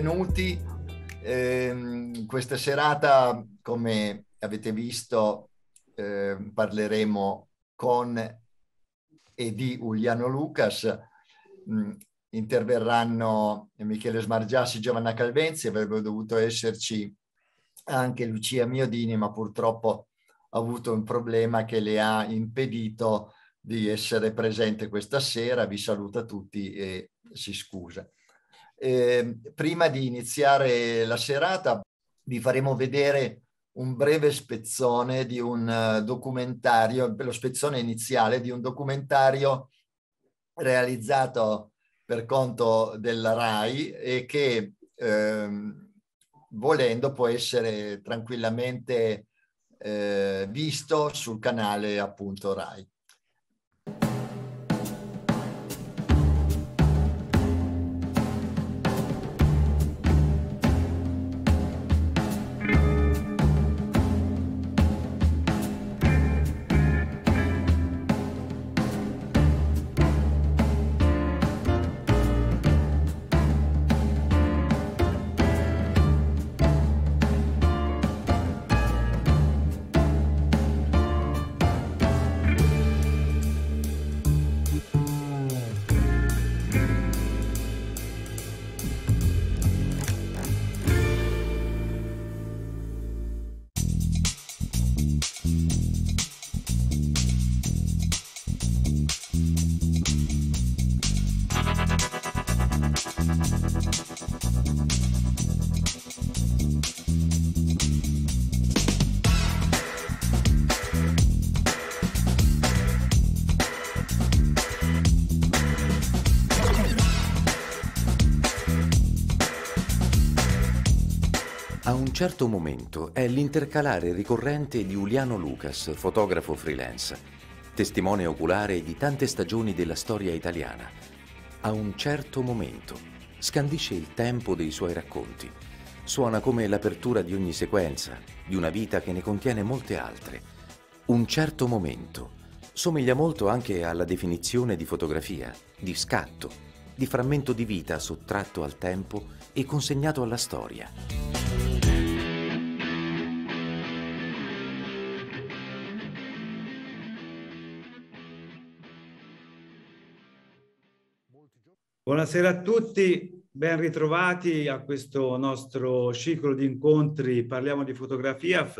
benvenuti. Eh, questa serata, come avete visto, eh, parleremo con e di Uliano Lucas. Mm, interverranno Michele Smargiassi, e Giovanna Calvenzi, Avrebbe dovuto esserci anche Lucia Miodini, ma purtroppo ha avuto un problema che le ha impedito di essere presente questa sera. Vi saluta tutti e si scusa. Eh, prima di iniziare la serata vi faremo vedere un breve spezzone di un eh, documentario, lo spezzone iniziale di un documentario realizzato per conto della RAI e che ehm, volendo può essere tranquillamente eh, visto sul canale appunto RAI. certo momento è l'intercalare ricorrente di Uliano Lucas, fotografo freelance, testimone oculare di tante stagioni della storia italiana. A un certo momento scandisce il tempo dei suoi racconti. Suona come l'apertura di ogni sequenza, di una vita che ne contiene molte altre. Un certo momento somiglia molto anche alla definizione di fotografia, di scatto, di frammento di vita sottratto al tempo e consegnato alla storia. Buonasera a tutti, ben ritrovati a questo nostro ciclo di incontri Parliamo di fotografia.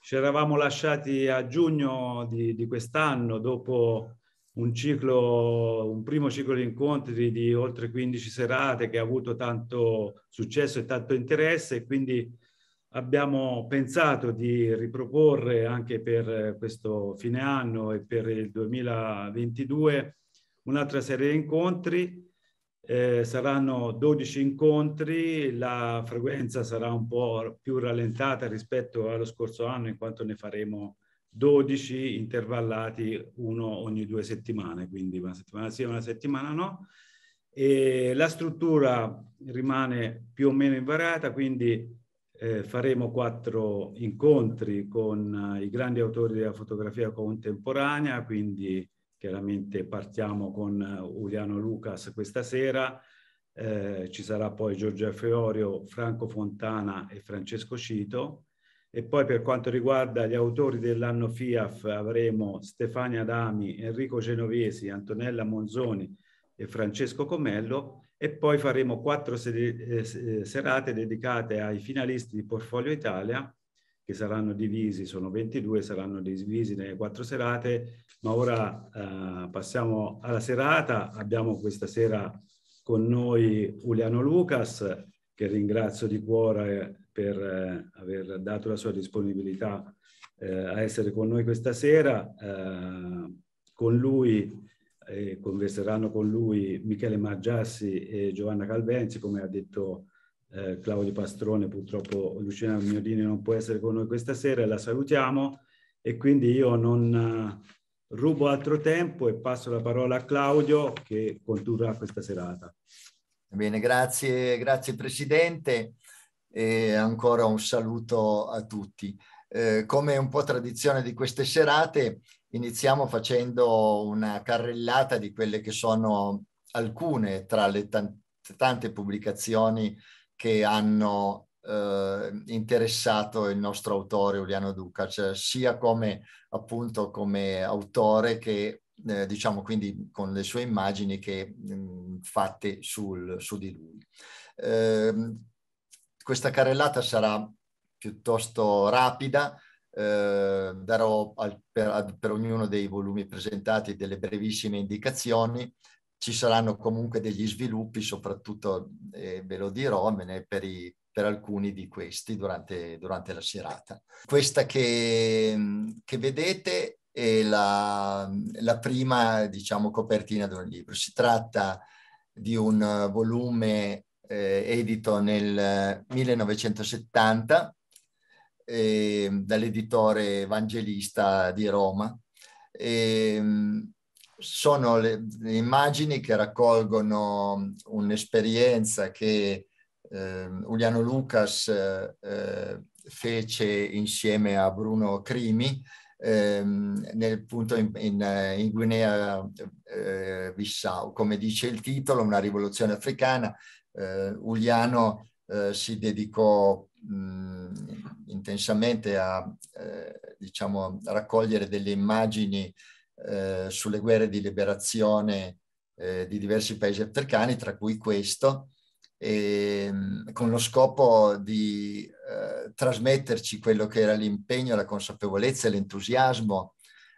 Ci eravamo lasciati a giugno di, di quest'anno dopo un, ciclo, un primo ciclo di incontri di oltre 15 serate che ha avuto tanto successo e tanto interesse quindi abbiamo pensato di riproporre anche per questo fine anno e per il 2022 un'altra serie di incontri eh, saranno 12 incontri, la frequenza sarà un po' più rallentata rispetto allo scorso anno in quanto ne faremo 12 intervallati uno ogni due settimane, quindi una settimana sì e una settimana no. E la struttura rimane più o meno invariata, quindi eh, faremo quattro incontri con eh, i grandi autori della fotografia contemporanea, quindi Chiaramente partiamo con eh, Uliano Lucas questa sera, eh, ci sarà poi Giorgio Feorio, Franco Fontana e Francesco Cito. E poi per quanto riguarda gli autori dell'anno FIAF avremo Stefania Dami, Enrico Genovesi, Antonella Monzoni e Francesco Comello e poi faremo quattro eh, eh, serate dedicate ai finalisti di Portfolio Italia che saranno divisi, sono 22, saranno divisi nelle quattro serate, ma ora eh, passiamo alla serata. Abbiamo questa sera con noi Uliano Lucas, che ringrazio di cuore per eh, aver dato la sua disponibilità eh, a essere con noi questa sera. Eh, con lui eh, converseranno con lui Michele Margiassi e Giovanna Calvenzi, come ha detto eh, Claudio Pastrone, purtroppo Luciana Miodini non può essere con noi questa sera, la salutiamo e quindi io non eh, rubo altro tempo e passo la parola a Claudio che condurrà questa serata. Bene, grazie, grazie Presidente e ancora un saluto a tutti. Eh, come un po' tradizione di queste serate, iniziamo facendo una carrellata di quelle che sono alcune tra le tante, tante pubblicazioni che hanno eh, interessato il nostro autore Uliano Ducac, cioè sia come appunto come autore che eh, diciamo quindi con le sue immagini che mh, mm, fatte sul, su di lui. Eh, questa carrellata sarà piuttosto rapida, eh, darò al, per, per, ognuno dei volumi presentati delle brevissime indicazioni ci saranno comunque degli sviluppi, soprattutto eh, ve lo dirò, per, i, per, alcuni di questi durante, durante la serata. Questa che, che vedete è la, la prima, diciamo, copertina di un libro. Si tratta di un volume eh, edito nel 1970 eh, dall'editore evangelista di Roma. E, ehm, sono le, le immagini che raccolgono un'esperienza che ehm, eh, Uliano Lucas eh, fece insieme a Bruno Crimi ehm, nel punto in, in, eh, in Guinea eh, Bissau. Come dice il titolo, una rivoluzione africana, eh, Uliano eh, si dedicò mh, intensamente a eh, diciamo, raccogliere delle immagini eh, sulle guerre di liberazione eh, di diversi paesi africani, tra cui questo, e, ehm, con lo scopo di eh, trasmetterci quello che era l'impegno, la consapevolezza e l'entusiasmo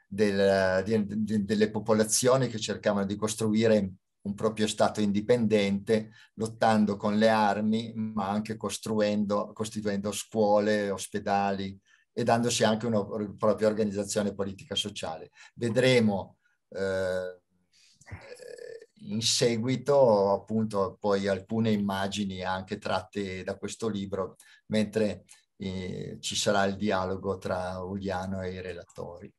del, di, di, delle popolazioni che cercavano di costruire un proprio Stato indipendente, lottando con le armi, ma anche costruendo, costituendo scuole, ospedali, e dandosi anche una propria organizzazione politica sociale. Vedremo eh, in seguito appunto poi alcune immagini anche tratte da questo libro, mentre eh, ci sarà il dialogo tra Uliano e i relatori.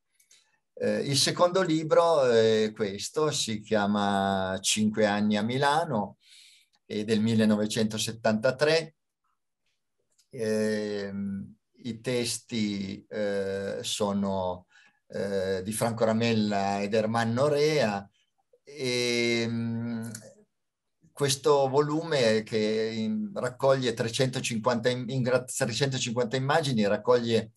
Eh, il secondo libro eh, è questo, si chiama Cinque anni a Milano, è del 1973. Eh, i testi eh, sono eh, di Franco Ramella ed Ermanno Rea e ehm, questo volume che in, raccoglie 350, in, 350 immagini raccoglie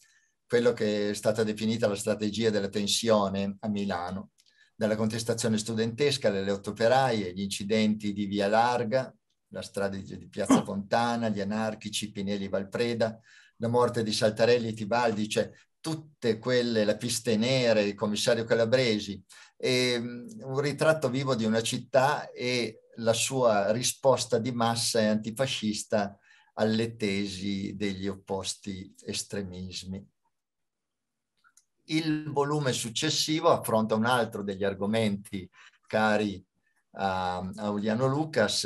quello che è stata definita la strategia della tensione a Milano, dalla contestazione studentesca, le lotte operaie, gli incidenti di Via Larga, la strada di, Piazza Fontana, gli anarchici, Pinelli Valpreda, la morte di Saltarelli, e Tibaldi, cioè tutte quelle, la piste nere, il commissario Calabresi, e, mm, un ritratto vivo di una città e la sua risposta di massa e antifascista alle tesi degli opposti estremismi. Il volume successivo affronta un altro degli argomenti cari a, a Uliano Lucas,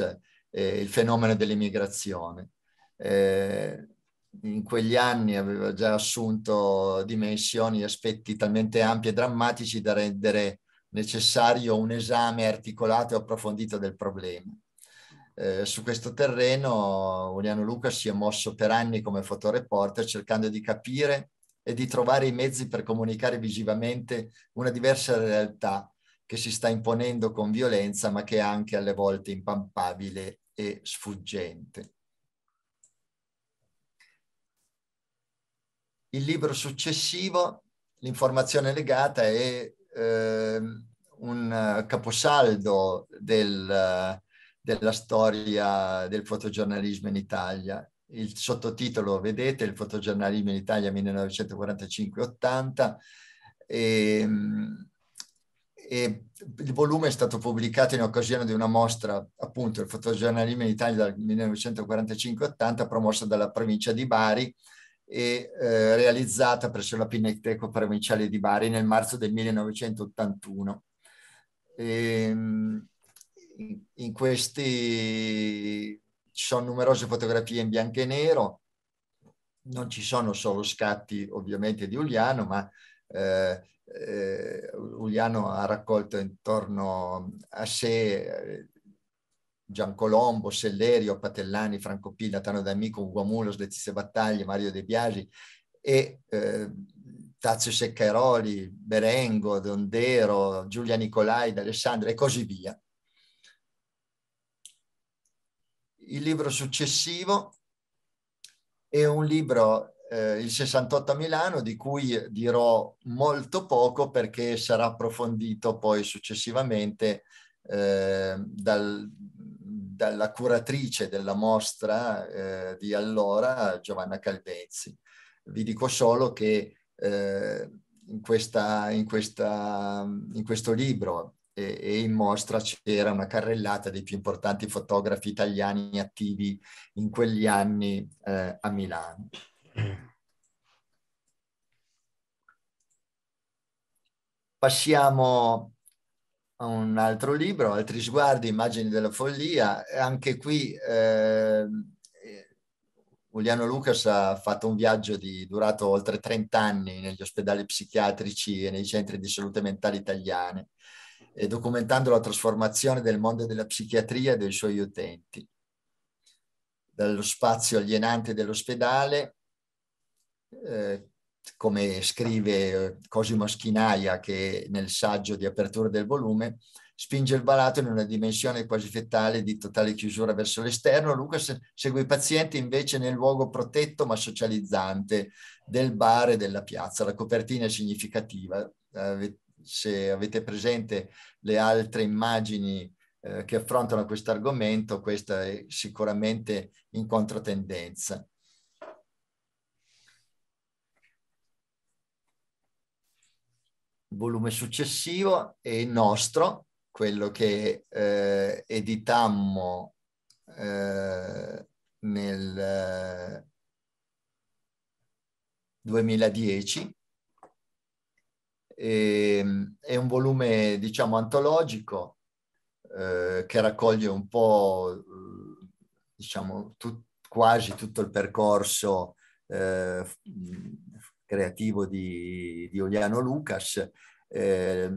eh, il fenomeno dell'immigrazione. Eh, in quegli anni aveva già assunto dimensioni e aspetti talmente ampi e drammatici da rendere necessario un esame articolato e approfondito del problema. Eh, su questo terreno Uliano Luca si è mosso per anni come fotoreporter cercando di capire e di trovare i mezzi per comunicare visivamente una diversa realtà che si sta imponendo con violenza ma che è anche alle volte impampabile e sfuggente. Il libro successivo, l'informazione legata, è eh, un caposaldo del, della storia del fotogiornalismo in Italia. Il sottotitolo, vedete, il fotogiornalismo in Italia 1945-80. E, ehm, e il volume è stato pubblicato in occasione di una mostra, appunto, il fotogiornalismo in Italia dal 1945-80, promossa dalla provincia di Bari, e eh, realizzata presso la Pinecteco Provinciale di Bari nel marzo del 1981. E, ehm, in questi ci sono numerose fotografie in bianco e nero, non ci sono solo scatti ovviamente di Uliano, ma eh, eh, Uliano ha raccolto intorno a sé eh, Giancolombo, Sellerio, Patellani, Franco Pilla, Tano D'Amico, Guamulos, Letizia Battaglia, Mario De Biasi e eh, Tazio Seccaroli, Berengo, Dondero, Giulia Nicolai, D'Alessandra e così via. Il libro successivo è un libro, eh, il 68 a Milano, di cui dirò molto poco perché sarà approfondito poi successivamente eh, dal, dalla curatrice della mostra eh, di allora, Giovanna Calvezzi. Vi dico solo che eh, in, questa, in, questa, in, questo libro e, e in mostra c'era una carrellata dei più importanti fotografi italiani attivi in quegli anni eh, a Milano. Passiamo un altro libro, Altri sguardi, immagini della follia. Anche qui ehm, eh, Giuliano Lucas ha fatto un viaggio di, durato oltre 30 anni negli ospedali psichiatrici e nei centri di salute mentale italiane, documentando la trasformazione del mondo della psichiatria e dei suoi utenti. Dallo spazio alienante dell'ospedale, eh, come scrive eh, Cosimo Schinaia che nel saggio di apertura del volume, spinge il balato in una dimensione quasi fetale di totale chiusura verso l'esterno. Luca segue i pazienti invece nel luogo protetto ma socializzante del bar e della piazza. La copertina è significativa. Se avete presente le altre immagini eh, che affrontano questo argomento, questa è sicuramente in controtendenza. volume successivo è il nostro, quello che eh, editammo eh, nel 2010. Eh, e, ehm, è un volume, diciamo, antologico eh, che raccoglie un po', diciamo, tut, quasi tutto il percorso eh, creativo di, di Oliano Lucas, eh,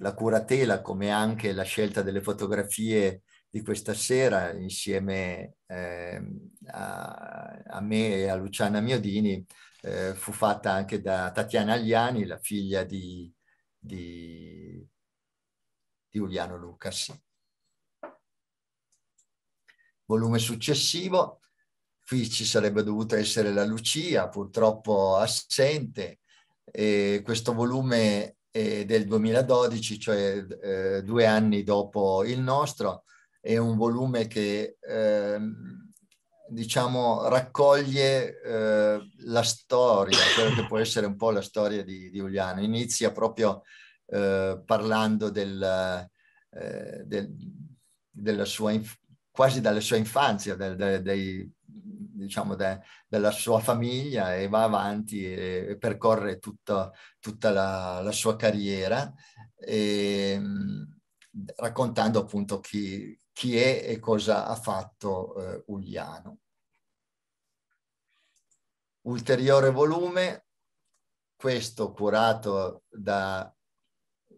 la curatela come anche la scelta delle fotografie di questa sera insieme eh, a, a, me e a Luciana Miodini eh, fu fatta anche da Tatiana Agliani, la figlia di, di, di Uliano Lucas. Volume successivo, qui ci sarebbe dovuta essere la Lucia, purtroppo assente, e questo volume è eh, del 2012, cioè eh, due anni dopo il nostro, è un volume che eh, diciamo raccoglie eh, la storia, quello che può essere un po' la storia di, di Giuliano. Inizia proprio eh, parlando del, eh, del, della sua, quasi dalla sua infanzia, del, dei diciamo, de, della sua famiglia e va avanti e, e percorre tutta, tutta la, la, sua carriera, e, ehm, raccontando appunto chi, chi, è e cosa ha fatto eh, Uliano. Ulteriore volume, questo curato da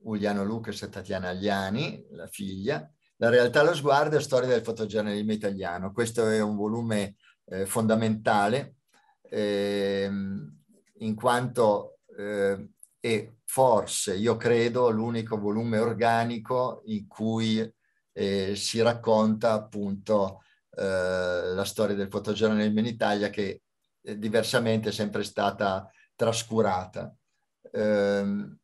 Uliano Lucas e Tatiana Agliani, la figlia, La realtà allo sguardo, e storia del fotogiornalismo italiano. Questo è un volume eh, fondamentale ehm, in quanto è eh, forse, io credo, l'unico volume organico in cui eh, si racconta appunto eh, la storia del fotogiornalismo in Italia che diversamente è sempre stata trascurata. Eh,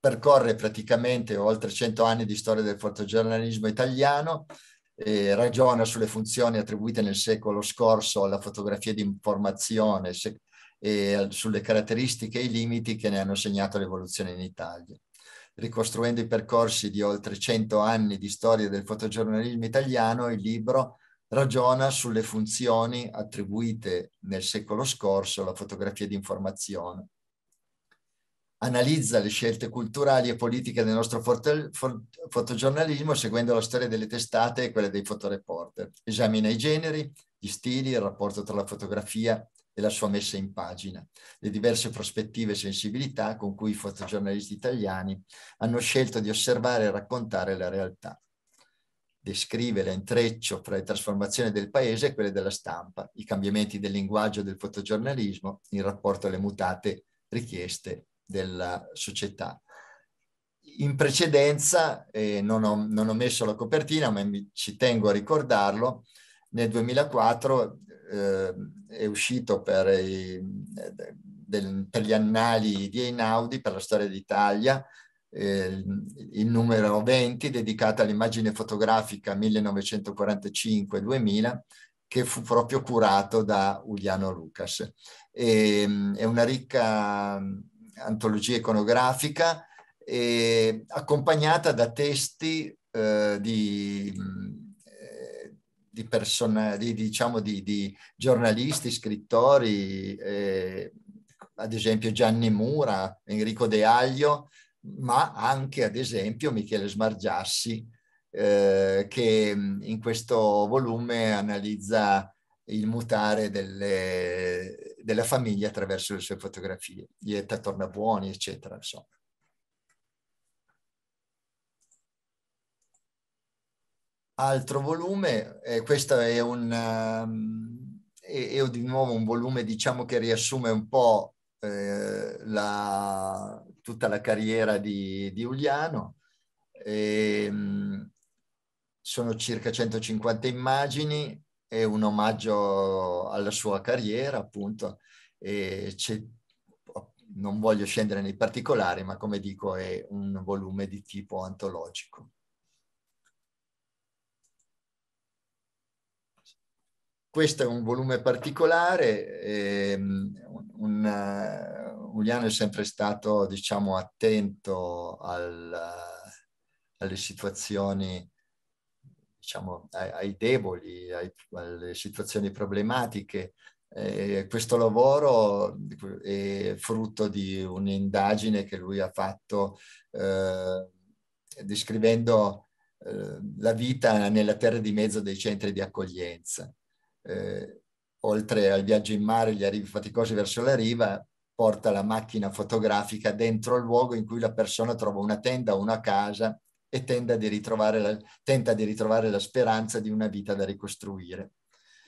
percorre praticamente oltre 100 anni di storia del fotogiornalismo italiano eh, ragiona sulle funzioni attribuite nel secolo scorso alla fotografia di informazione se, e sulle caratteristiche e i limiti che ne hanno segnato l'evoluzione in Italia. Ricostruendo i percorsi di oltre 100 anni di storia del fotogiornalismo italiano, il libro ragiona sulle funzioni attribuite nel secolo scorso alla fotografia di informazione analizza le scelte culturali e politiche del nostro foto, fotogiornalismo seguendo la storia delle testate e quella dei fotoreporter. Esamina i generi, gli stili, il rapporto tra la fotografia e la sua messa in pagina, le diverse prospettive e sensibilità con cui i fotogiornalisti italiani hanno scelto di osservare e raccontare la realtà. Descrive l'intreccio fra le trasformazioni del paese e quelle della stampa, i cambiamenti del linguaggio del fotogiornalismo in rapporto alle mutate richieste della società. In precedenza, eh, non, ho, non, ho, messo la copertina, ma mi, ci tengo a ricordarlo, nel 2004 eh, è uscito per, i, del, per, gli annali di Einaudi, per la storia d'Italia, eh, il numero 20 dedicato all'immagine fotografica 1945-2000 che fu proprio curato da Uliano Lucas. E, ehm, è una ricca antologia iconografica, e, accompagnata da testi eh, di, eh, di, persona, di, diciamo, di, di giornalisti, scrittori, eh, ad esempio Gianni Mura, Enrico De Aglio, ma anche ad esempio Michele Smargiassi, eh, che in questo volume analizza il mutare delle, della famiglia attraverso le sue fotografie, Ietta Tornabuoni, eccetera, insomma. Altro volume, eh, questo è un, um, è, è di nuovo un volume diciamo che riassume un po' eh, la, tutta la carriera di, di Uliano. E, um, sono circa 150 immagini, è un omaggio alla sua carriera, appunto, e non voglio scendere nei particolari, ma come dico è un volume di tipo antologico. Questo è un volume particolare, ehm, un, uh, Giuliano è sempre stato diciamo, attento al, uh, alle situazioni diciamo, ai, ai deboli, ai, alle situazioni problematiche. Eh, questo lavoro eh, è frutto di un'indagine che lui ha fatto eh, descrivendo eh, la vita nella terra di mezzo dei centri di accoglienza. Eh, oltre al viaggio in mare, gli arrivi faticosi verso la riva, porta la macchina fotografica dentro il luogo in cui la persona trova una tenda, una casa e di la, tenta di ritrovare la speranza di una vita da ricostruire.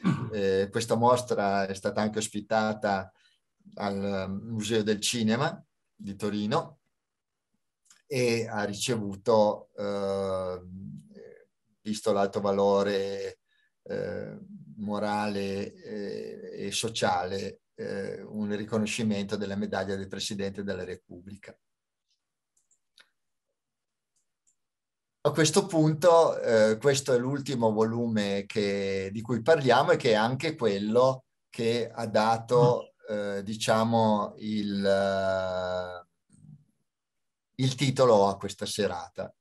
Mm-hmm. Eh, questa mostra è stata anche ospitata al um, Museo del Cinema di Torino e ha ricevuto, eh, visto l'alto valore eh, morale e, eh, e sociale, eh, un riconoscimento della medaglia del Presidente della Repubblica. a questo punto, eh, questo è l'ultimo volume che, di cui parliamo e che è anche quello che ha dato, mm. eh, diciamo, il, eh, il, titolo a questa serata.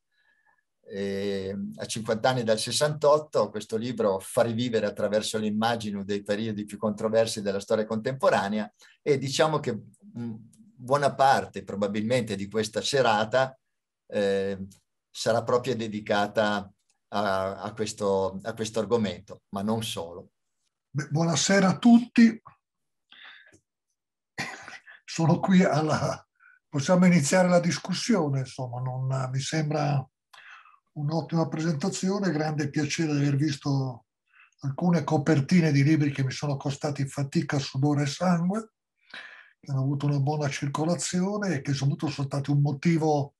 E a 50 anni dal 68 questo libro fa rivivere attraverso le immagini dei periodi più controversi della storia contemporanea e diciamo che mh, mm, buona parte probabilmente di questa serata eh, sarà proprio dedicata a, a, questo, a questo argomento, ma non solo. Beh, buonasera a tutti. Sono qui alla... Possiamo iniziare la discussione, insomma, non, mi sembra un'ottima presentazione, grande piacere di aver visto alcune copertine di libri che mi sono costati fatica, sudore e sangue, che hanno avuto una buona circolazione e che soprattutto sono stati un motivo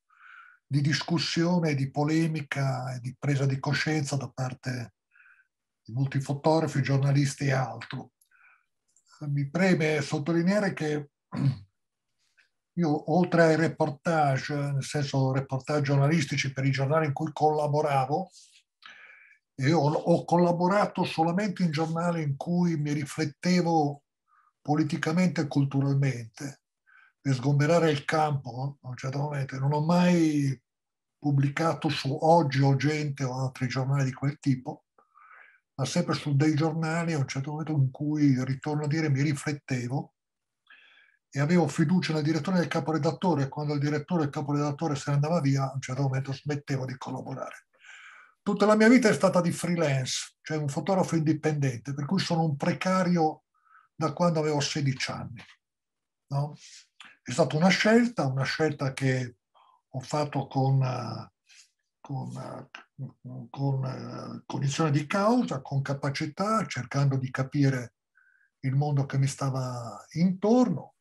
di discussione, di polemica e di presa di coscienza da parte di molti fotografi, giornalisti e altro. Eh, mi preme sottolineare che io oltre ai reportage, nel senso reportage giornalistici per i giornali in cui collaboravo, io ho collaborato solamente in giornali in cui mi riflettevo politicamente e culturalmente per sgomberare il campo a un certo momento. Non ho mai pubblicato su Oggi o Gente o altri giornali di quel tipo, ma sempre su dei giornali a un certo momento in cui, ritorno a dire, mi riflettevo e avevo fiducia nel direttore e nel caporedattore. Quando il direttore e il caporedattore se ne andava via, a un certo momento smettevo di collaborare. Tutta la mia vita è stata di freelance, cioè un fotografo indipendente, per cui sono un precario da quando avevo 16 anni. No? È stata una scelta, una scelta che ho fatto con, con, con cognizione di causa, con capacità, cercando di capire il mondo che mi stava intorno.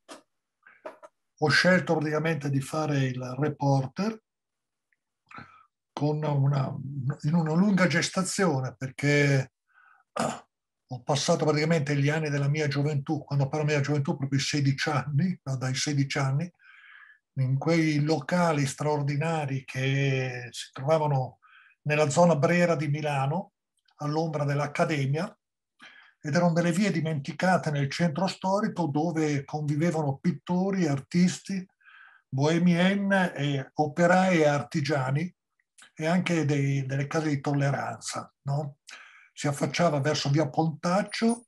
Ho scelto praticamente di fare il reporter con una, in una lunga gestazione perché ho passato praticamente gli anni della mia gioventù, quando parlo della mia gioventù proprio i 16 anni, no, dai 16 anni, in quei locali straordinari che si trovavano nella zona Brera di Milano, all'ombra dell'Accademia, ed erano delle vie dimenticate nel centro storico dove convivevano pittori, artisti, bohemien, e operai e artigiani e anche dei, delle case di tolleranza. No? si affacciava verso via Pontaccio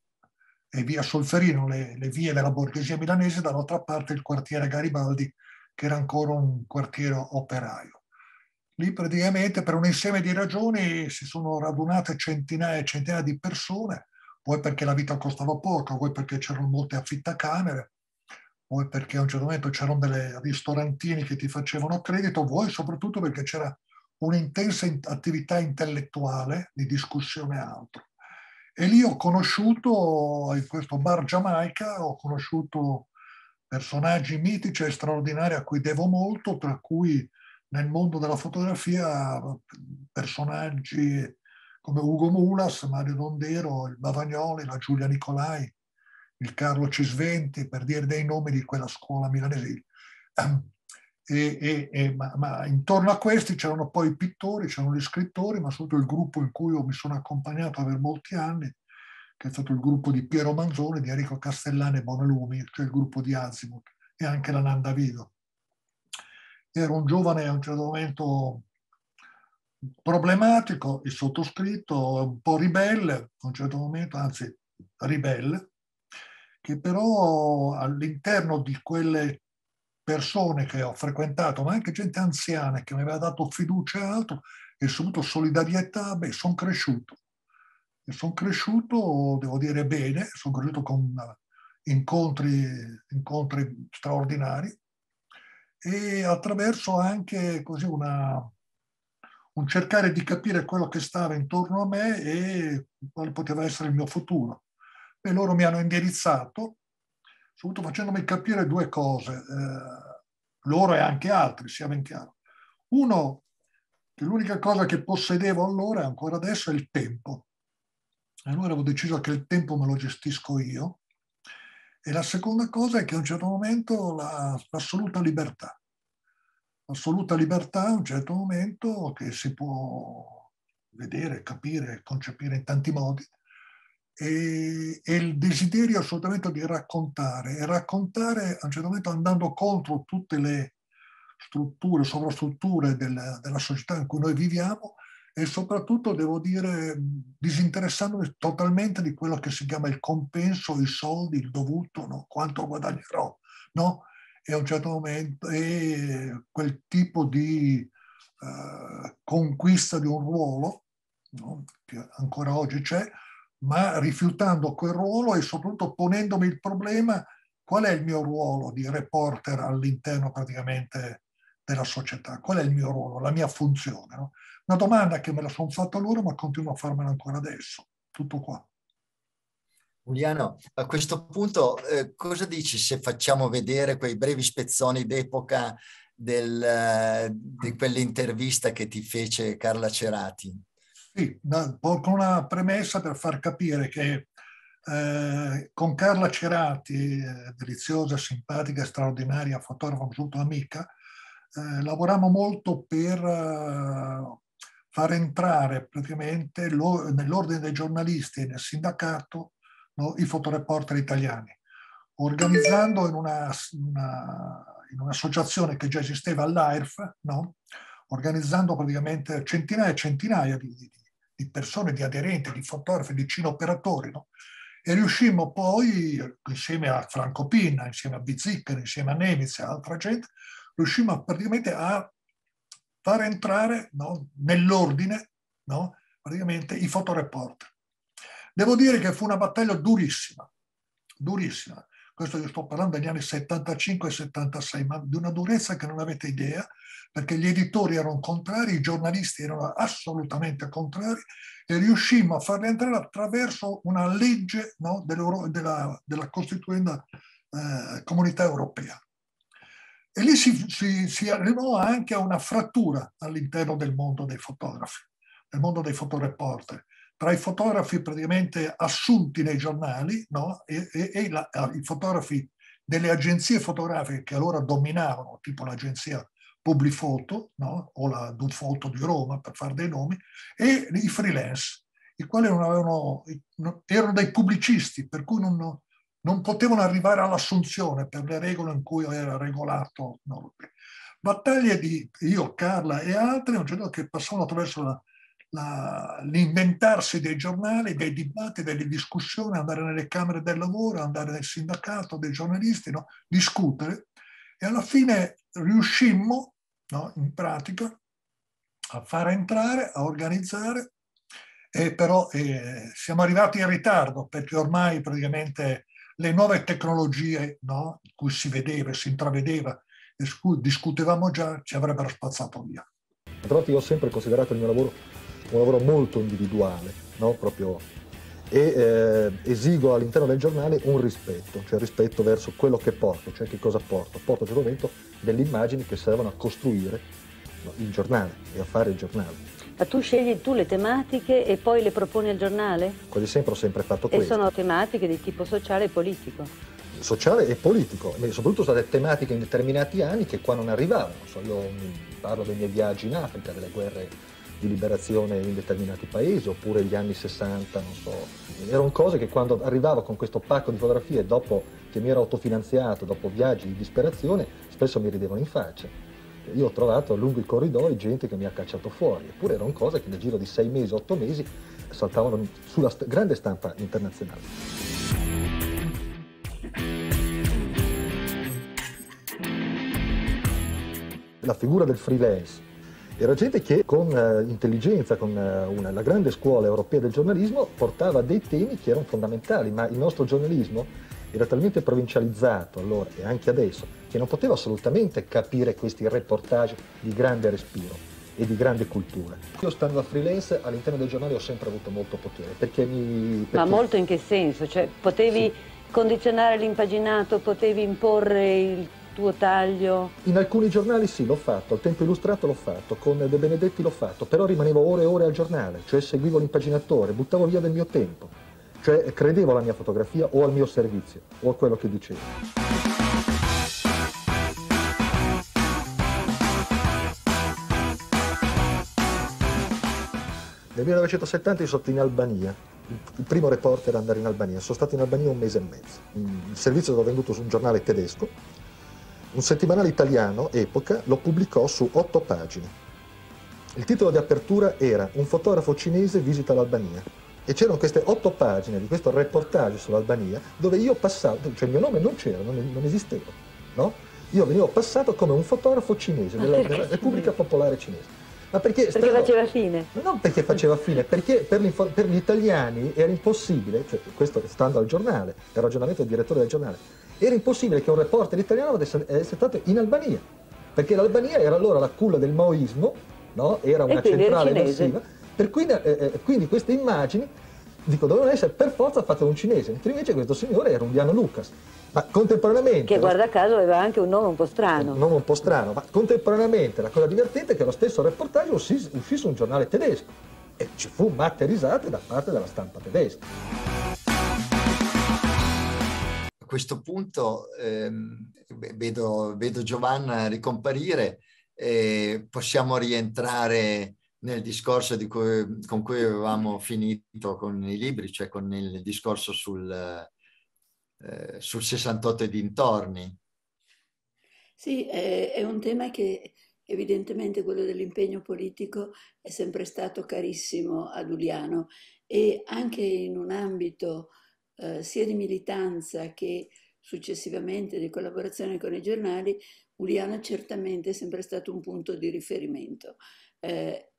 e via Solferino, le, le vie della borghesia milanese, dall'altra parte il quartiere Garibaldi, che era ancora un quartiere operaio. Lì praticamente per un insieme di ragioni si sono radunate centinaia e centinaia di persone, poi perché la vita costava poco, poi perché c'erano molte affittacamere, poi perché a un certo momento c'erano dei ristorantini che ti facevano credito, voi soprattutto perché c'era un'intensa attività intellettuale di discussione e altro. E lì ho conosciuto, in questo bar Giamaica, ho conosciuto personaggi mitici e straordinari a cui devo molto, tra cui nel mondo della fotografia personaggi come Ugo Mulas, Mario Dondero, il Bavagnoli, la Giulia Nicolai, il Carlo Cisventi, per dire dei nomi di quella scuola milanese. Ehm, e, e, e, ma, ma, intorno a questi c'erano poi i pittori, c'erano gli scrittori, ma soprattutto il gruppo in cui io mi sono accompagnato per molti anni, che è stato il gruppo di Piero Manzoni, di Enrico Castellani e Bonalumi, cioè il gruppo di Azimuth, e anche la Nanda Vido. Era un giovane a un certo momento problematico, il sottoscritto un po' ribelle, a un certo momento, anzi ribelle, che però all'interno di quelle persone che ho frequentato, ma anche gente anziana che mi aveva dato fiducia e altro, e subito solidarietà, beh, sono cresciuto. E sono cresciuto, devo dire, bene, sono cresciuto con eh, incontri, incontri straordinari e attraverso anche così una, un cercare di capire quello che stava intorno a me e quale poteva essere il mio futuro. E loro mi hanno indirizzato soprattutto facendomi capire due cose, eh, loro e anche altri, sia ben chiaro. Uno, che l'unica cosa che possedevo allora e ancora adesso è il tempo. E allora avevo deciso che il tempo me lo gestisco io. E la seconda cosa è che a un certo momento la, l'assoluta libertà. L'assoluta libertà a un certo momento che si può vedere, capire, concepire in tanti modi, e, e, il desiderio assolutamente di raccontare e raccontare a un certo momento andando contro tutte le strutture, sovrastrutture della, della società in cui noi viviamo e soprattutto devo dire disinteressandomi totalmente di quello che si chiama il compenso, i soldi, il dovuto, no? quanto guadagnerò, no? E a un certo momento e quel tipo di eh, conquista di un ruolo no? che ancora oggi c'è, ma rifiutando quel ruolo e soprattutto ponendomi il problema qual è il mio ruolo di reporter all'interno praticamente della società, qual è il mio ruolo, la mia funzione. No? Una domanda che me la sono fatta allora ma continuo a farmela ancora adesso. Tutto qua. Giuliano, a questo punto eh, cosa dici se facciamo vedere quei brevi spezzoni d'epoca del, eh, di quell'intervista che ti fece Carla Cerati? Sì, con una premessa per far capire che eh, con Carla Cerati, eh, deliziosa, simpatica, straordinaria, fotografa, molto amica, eh, lavorammo molto per eh, far entrare praticamente lo, nell'ordine dei giornalisti e nel sindacato no, i fotoreporter italiani, organizzando in, una, una, in un'associazione che già esisteva all'AIRF, no, organizzando praticamente centinaia e centinaia di, di di persone, di aderenti, di fotografi, di cineoperatori. No? E riuscimmo poi, insieme a Franco Pinna, insieme a Bizzicca, insieme a Nemitz e altra gente, riuscimmo praticamente a far entrare no, nell'ordine no, praticamente i fotoreporter. Devo dire che fu una battaglia durissima, durissima, questo io sto parlando degli anni 75 e 76, ma di una durezza che non avete idea, perché gli editori erano contrari, i giornalisti erano assolutamente contrari e riuscimmo a farli entrare attraverso una legge no, della, della Costituenda eh, Comunità Europea. E lì si, si, si arrivò anche a una frattura all'interno del mondo dei fotografi, del mondo dei fotoreporter, tra i fotografi praticamente assunti nei giornali no? e, e, e la, i fotografi delle agenzie fotografiche che allora dominavano, tipo l'agenzia Publifoto no? o la Dufoto di Roma, per fare dei nomi, e i freelance, i quali avevano, erano dei pubblicisti, per cui non, non potevano arrivare all'assunzione per le regole in cui era regolato. No? Battaglie di io, Carla e altri, un certo che passavano attraverso la la, l'inventarsi dei giornali, dei dibattiti, delle discussioni, andare nelle camere del lavoro, andare nel sindacato, dei giornalisti, no? discutere. E alla fine riuscimmo, no? in pratica, a far entrare, a organizzare, e però eh, siamo arrivati in ritardo perché ormai praticamente le nuove tecnologie, no? in cui si vedeva, si intravedeva, e su cui discutevamo già, ci avrebbero spazzato via. Tra l'altro io ho sempre considerato il mio lavoro un lavoro molto individuale, no? Proprio, e eh, esigo all'interno del giornale un rispetto, cioè rispetto verso quello che porto, cioè che cosa porto. Porto a questo momento delle immagini che servono a costruire no, il giornale e a fare il giornale. Ma tu scegli tu le tematiche e poi le proponi al giornale? Quasi sempre ho sempre fatto questo. E sono tematiche di tipo sociale e politico? Sociale e politico, e soprattutto state tematiche in determinati anni che qua non arrivavano. So, io parlo dei miei viaggi in Africa, delle guerre di liberazione in determinati paesi, oppure gli anni 60, non so. Erano cose che quando arrivavo con questo pacco di fotografie, dopo che mi ero autofinanziato, dopo viaggi di disperazione, spesso mi ridevano in faccia. Io ho trovato lungo i corridoi gente che mi ha cacciato fuori, eppure erano cose che nel giro di sei mesi, otto mesi, saltavano sulla st grande stampa internazionale. la figura del freelance era gente che con eh, intelligenza, con eh, una, la grande scuola europea del giornalismo, portava dei temi che erano fondamentali, ma il nostro giornalismo era talmente provincializzato allora e anche adesso che non poteva assolutamente capire questi reportage di grande respiro e di grande cultura. Io stando a freelance all'interno del giornale ho sempre avuto molto potere perché mi... Perché... Ma molto in che senso? Cioè potevi sì. condizionare l'impaginato, potevi imporre il tuo taglio? In alcuni giornali sì, l'ho fatto, al Tempo Illustrato l'ho fatto, con De Benedetti l'ho fatto, però rimanevo ore e ore al giornale, cioè seguivo l'impaginatore, buttavo via del mio tempo, cioè credevo alla mia fotografia o al mio servizio o a quello che dicevo. Nel 1970 io sono stato in Albania, il primo reporter ad andare in Albania, sono stato in Albania un mese e mezzo. Il servizio l'ho venduto su un giornale tedesco un settimanale italiano, Epoca, lo pubblicò su otto pagine. Il titolo di apertura era Un fotografo cinese visita l'Albania. E c'erano queste otto pagine di questo reportage sull'Albania dove io passavo, cioè il mio nome non c'era, non, non esisteva, no? Io venivo passato come un fotografo cinese della, della Repubblica Popolare Cinese. Ma perché, perché strano, faceva fine? Non perché faceva fine, perché per, per gli italiani era impossibile, cioè questo stando al giornale, il ragionamento del direttore del giornale, era impossibile che un reporter italiano potesse stato in Albania, perché l'Albania era allora la culla del maoismo, no? era una centrale massiva, per cui, eh, eh, eh, quindi queste immagini dico, dovevano essere per forza fatte da un cinese, mentre invece questo signore era un Diano Lucas. Ma contemporaneamente... Che guarda caso aveva anche un nome un po' strano. Un nome un po' strano, ma contemporaneamente la cosa divertente è che lo stesso reportage uscì, uscì su un giornale tedesco e ci fu matte risate da parte della stampa tedesca questo punto ehm, vedo, vedo, Giovanna ricomparire e possiamo rientrare nel discorso di cui, con cui avevamo finito con i libri, cioè con il discorso sul, eh, sul 68 e dintorni. Sì, è, è un tema che evidentemente quello dell'impegno politico è sempre stato carissimo a Giuliano e anche in un ambito eh, sia di militanza che successivamente di collaborazione con i giornali, Uliana certamente è sempre stato un punto di riferimento. Eh,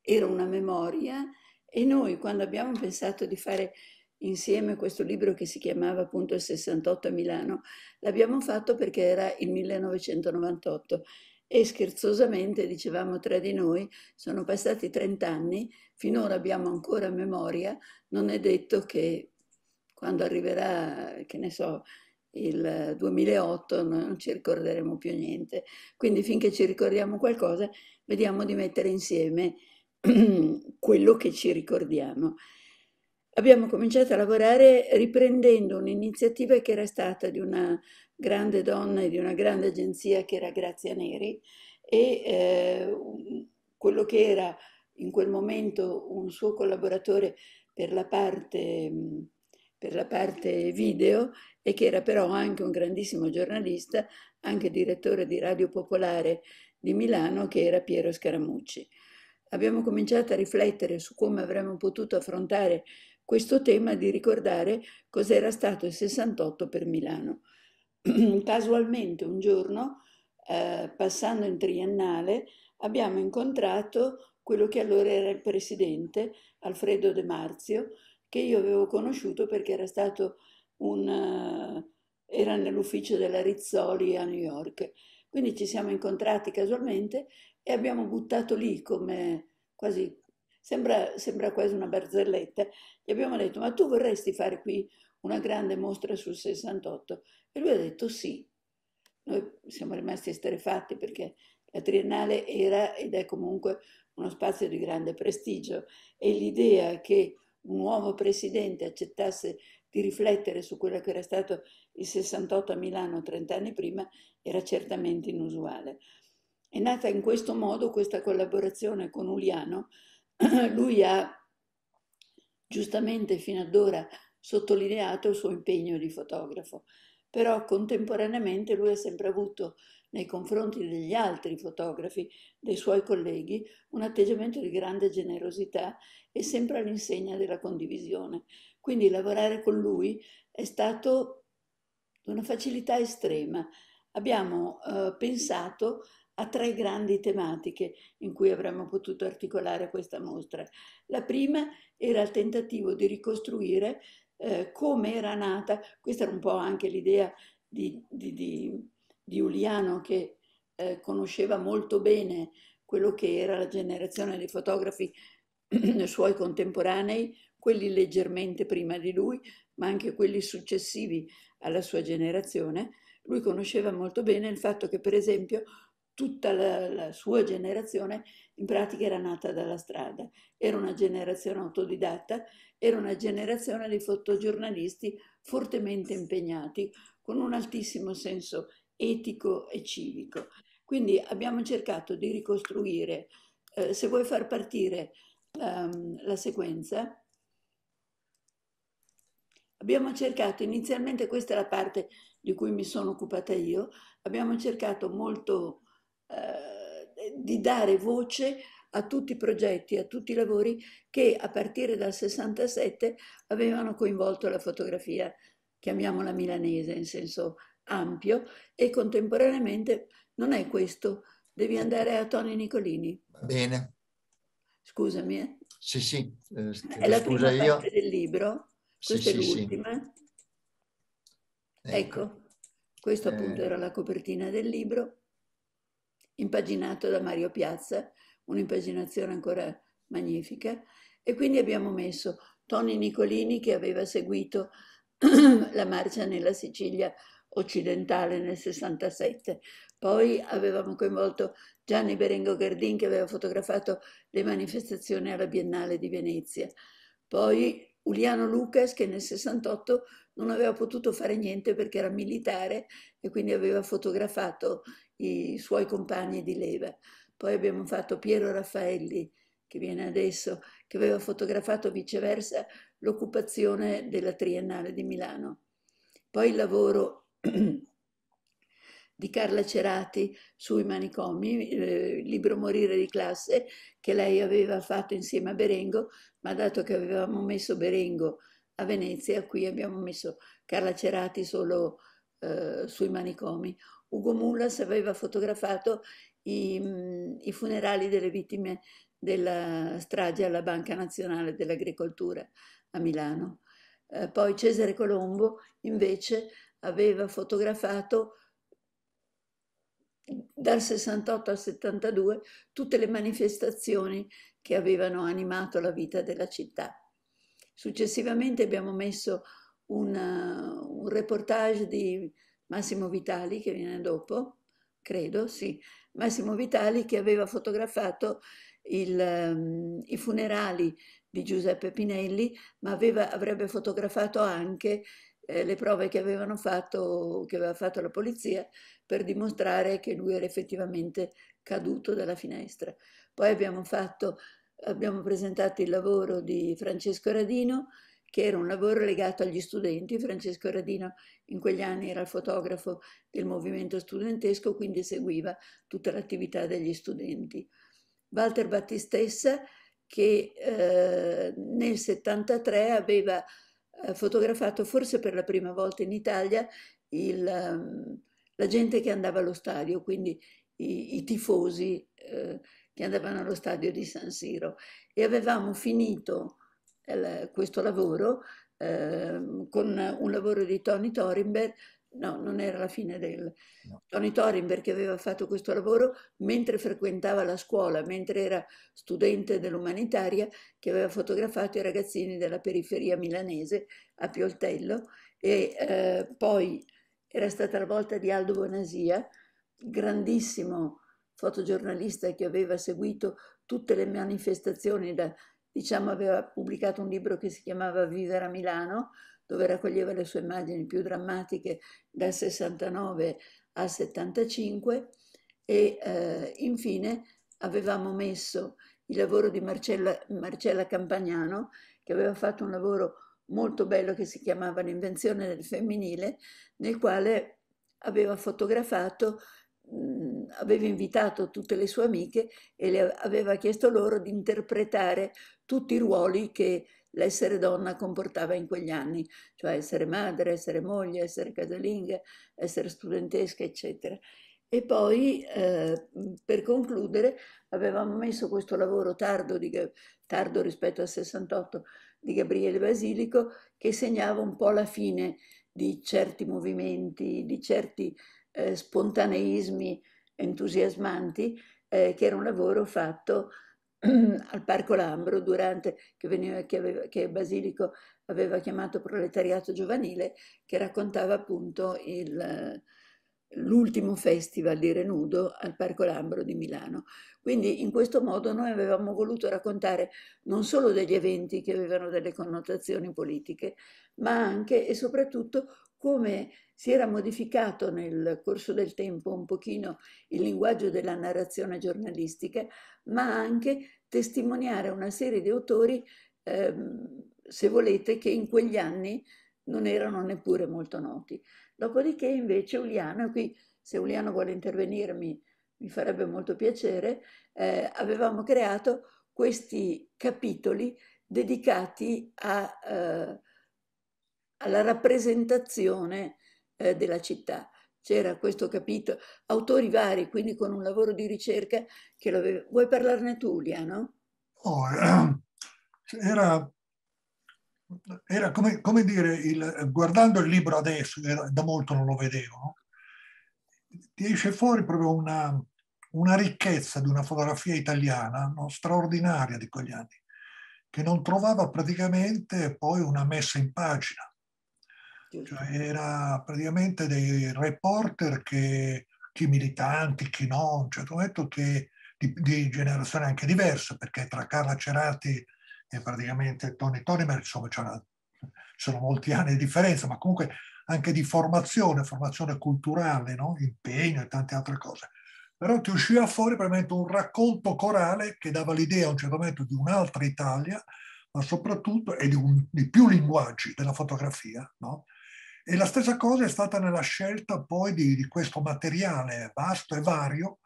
era una memoria e noi quando abbiamo pensato di fare insieme questo libro che si chiamava appunto Il 68 a Milano, l'abbiamo fatto perché era il 1998 e scherzosamente dicevamo tra di noi, sono passati 30 anni, finora abbiamo ancora memoria, non è detto che quando arriverà, che ne so, il 2008 noi non ci ricorderemo più niente. Quindi finché ci ricordiamo qualcosa, vediamo di mettere insieme quello che ci ricordiamo. Abbiamo cominciato a lavorare riprendendo un'iniziativa che era stata di una grande donna e di una grande agenzia che era Grazia Neri e eh, quello che era in quel momento un suo collaboratore per la parte per la parte video e che era però anche un grandissimo giornalista, anche direttore di Radio Popolare di Milano, che era Piero Scaramucci. Abbiamo cominciato a riflettere su come avremmo potuto affrontare questo tema di ricordare cos'era stato il 68 per Milano. Casualmente un giorno, eh, passando in triennale, abbiamo incontrato quello che allora era il presidente, Alfredo De Marzio, che io avevo conosciuto perché era stato un... Eh, era nell'ufficio della Rizzoli a New York. Quindi ci siamo incontrati casualmente e abbiamo buttato lì come quasi, sembra, sembra quasi una barzelletta, gli abbiamo detto ma tu vorresti fare qui una grande mostra sul 68? E lui ha detto sì. Noi siamo rimasti esterefatti perché la Triennale era ed è comunque uno spazio di grande prestigio e l'idea che un uomo presidente accettasse di riflettere su quello che era stato il 68 a Milano 30 anni prima era certamente inusuale. È nata in questo modo questa collaborazione con Uliano. Lui ha giustamente fino ad ora sottolineato il suo impegno di fotografo, però contemporaneamente lui ha sempre avuto nei confronti degli altri fotografi, dei suoi colleghi, un atteggiamento di grande generosità e sempre all'insegna della condivisione. Quindi lavorare con lui è stato una facilità estrema. Abbiamo eh, pensato a tre grandi tematiche in cui avremmo potuto articolare questa mostra. La prima era il tentativo di ricostruire eh, come era nata, questa era un po' anche l'idea di, di, di di Uliano che eh, conosceva molto bene quello che era la generazione dei fotografi suoi contemporanei, quelli leggermente prima di lui, ma anche quelli successivi alla sua generazione, lui conosceva molto bene il fatto che, per esempio, tutta la, la, sua generazione in pratica era nata dalla strada, era una generazione autodidatta, era una generazione di fotogiornalisti fortemente impegnati, con un altissimo senso etico e civico. Quindi abbiamo cercato di ricostruire, eh, se vuoi far partire um, la sequenza, abbiamo cercato inizialmente, questa è la parte di cui mi sono occupata io, abbiamo cercato molto eh, di dare voce a tutti i progetti, a tutti i lavori che a partire dal 67 avevano coinvolto la fotografia, chiamiamola milanese in senso ampio e contemporaneamente non è questo. Devi andare a Tony Nicolini. Bene. Scusami. Eh? Sì, sì. Eh, è la prima io. parte del libro. Questa sì, è sì, l'ultima. Sì. Ecco. ecco. questo eh. appunto eh. era la copertina del libro, impaginato da Mario Piazza, un'impaginazione ancora magnifica. E quindi abbiamo messo Tony Nicolini che aveva seguito la marcia nella Sicilia occidentale nel 67. Poi avevamo coinvolto Gianni Berengo Gardin che aveva fotografato le manifestazioni alla Biennale di Venezia. Poi Uliano Lucas che nel 68 non aveva potuto fare niente perché era militare e quindi aveva fotografato i suoi compagni di leva. Poi abbiamo fatto Piero Raffaelli che viene adesso, che aveva fotografato viceversa l'occupazione della Triennale di Milano. Poi il lavoro di Carla Cerati sui manicomi, eh, libro Morire di classe, che lei aveva fatto insieme a Berengo, ma dato che avevamo messo Berengo a Venezia, qui abbiamo messo Carla Cerati solo eh, sui manicomi. Ugo Mullas aveva fotografato i, mm, i funerali delle vittime della strage alla Banca Nazionale dell'Agricoltura a Milano. Eh, poi Cesare Colombo invece aveva fotografato dal 68 al 72 tutte le manifestazioni che avevano animato la vita della città. Successivamente abbiamo messo una, uh, un reportage di Massimo Vitali, che viene dopo, credo, sì, Massimo Vitali che aveva fotografato il, um, i funerali di Giuseppe Pinelli, ma aveva, avrebbe fotografato anche eh, le prove che, fatto, che aveva fatto la polizia per dimostrare che lui era effettivamente caduto dalla finestra. Poi abbiamo, fatto, abbiamo presentato il lavoro di Francesco Radino, che era un lavoro legato agli studenti. Francesco Radino in quegli anni era il fotografo del movimento studentesco, quindi seguiva tutta l'attività degli studenti. Walter Battistessa, che eh, nel 73 aveva eh, fotografato forse per la prima volta in Italia il, ehm, la gente che andava allo stadio, quindi i, i tifosi eh, che andavano allo stadio di San Siro. E avevamo finito eh, questo lavoro eh, con un lavoro di Tony Thorinberg no, non era la fine del no. Tony Torin perché aveva fatto questo lavoro mentre frequentava la scuola, mentre era studente dell'umanitaria, che aveva fotografato i ragazzini della periferia milanese a Pioltello e eh, poi era stata la volta di Aldo Bonasia, grandissimo fotogiornalista che aveva seguito tutte le manifestazioni da, diciamo aveva pubblicato un libro che si chiamava Vivere a Milano dove raccoglieva le sue immagini più drammatiche dal 69 al 75 e eh, infine avevamo messo il lavoro di Marcella, Marcella Campagnano che aveva fatto un lavoro molto bello che si chiamava L'invenzione del femminile nel quale aveva fotografato aveva invitato tutte le sue amiche e le aveva chiesto loro di interpretare tutti i ruoli che l'essere donna comportava in quegli anni, cioè essere madre, essere moglie, essere casalinga, essere studentesca, eccetera. E poi, eh, per concludere, avevamo messo questo lavoro tardo, di, tardo rispetto al 68 di Gabriele Basilico, che segnava un po' la fine di certi movimenti, di certi eh, spontaneismi entusiasmanti, eh, che era un lavoro fatto al Parco Lambro durante, che, veniva, che, aveva, che, Basilico aveva chiamato proletariato giovanile, che raccontava appunto il, l'ultimo festival di Renudo al Parco Lambro di Milano. Quindi in questo modo noi avevamo voluto raccontare non solo degli eventi che avevano delle connotazioni politiche, ma anche e soprattutto come si era modificato nel corso del tempo un pochino il linguaggio della narrazione giornalistica, ma anche testimoniare una serie di autori, ehm, se volete, che in quegli anni non erano neppure molto noti. Dopodiché invece Uliano, qui se Uliano vuole intervenirmi mi, mi farebbe molto piacere, eh, avevamo creato questi capitoli dedicati a eh, alla rappresentazione eh, della città. C'era questo capitolo, autori vari, quindi con un lavoro di ricerca che lo aveva. Vuoi parlarne tu, Liano? Oh, era, era come, come dire, il, guardando il libro adesso, era, da molto non lo vedevo, no? ti esce fuori proprio una, una ricchezza di una fotografia italiana no? straordinaria di quegli anni, che non trovava praticamente poi una messa in pagina. Cioè, era praticamente dei reporter che chi militanti, chi no, a un certo momento che di, di generazione anche diversa, perché tra Carla Cerati e praticamente Tony Tonimer, insomma, c'era, c'erano molti anni di differenza, ma comunque anche di formazione, formazione culturale, no? impegno e tante altre cose. Però ti usciva fuori veramente un racconto corale che dava l'idea a un certo momento di un'altra Italia, ma soprattutto e di, un, di più linguaggi della fotografia, no? E la stessa cosa è stata nella scelta poi di, di questo materiale vasto e vario,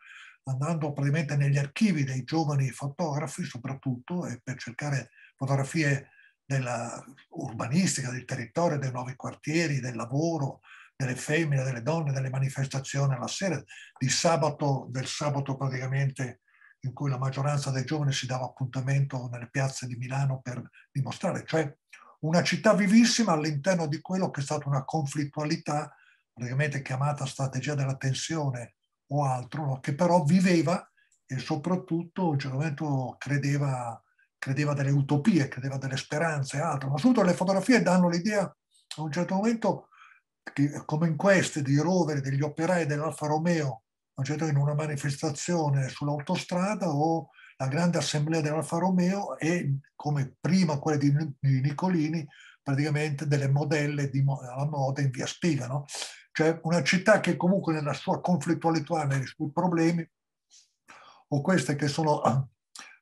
andando praticamente negli archivi dei giovani fotografi soprattutto e per cercare fotografie della urbanistica, del territorio, dei nuovi quartieri, del lavoro, delle femmine, delle donne, delle manifestazioni alla sera, di sabato, del sabato praticamente in cui la maggioranza dei giovani si dava appuntamento nelle piazze di Milano per dimostrare, cioè una città vivissima all'interno di quello che è stata una conflittualità praticamente chiamata strategia della tensione o altro, no? che però viveva e soprattutto in un certo momento credeva, credeva delle utopie, credeva delle speranze e altro. Ma soprattutto le fotografie danno l'idea a un certo momento che, come in queste di rover, degli operai dell'Alfa Romeo, certo in una manifestazione sull'autostrada o la grande assemblea dell'Alfa Romeo e come prima quella di Nicolini praticamente delle modelle alla moda in via Spiga, no? cioè una città che comunque nella sua conflittualità, nei suoi problemi, o queste che sono ah,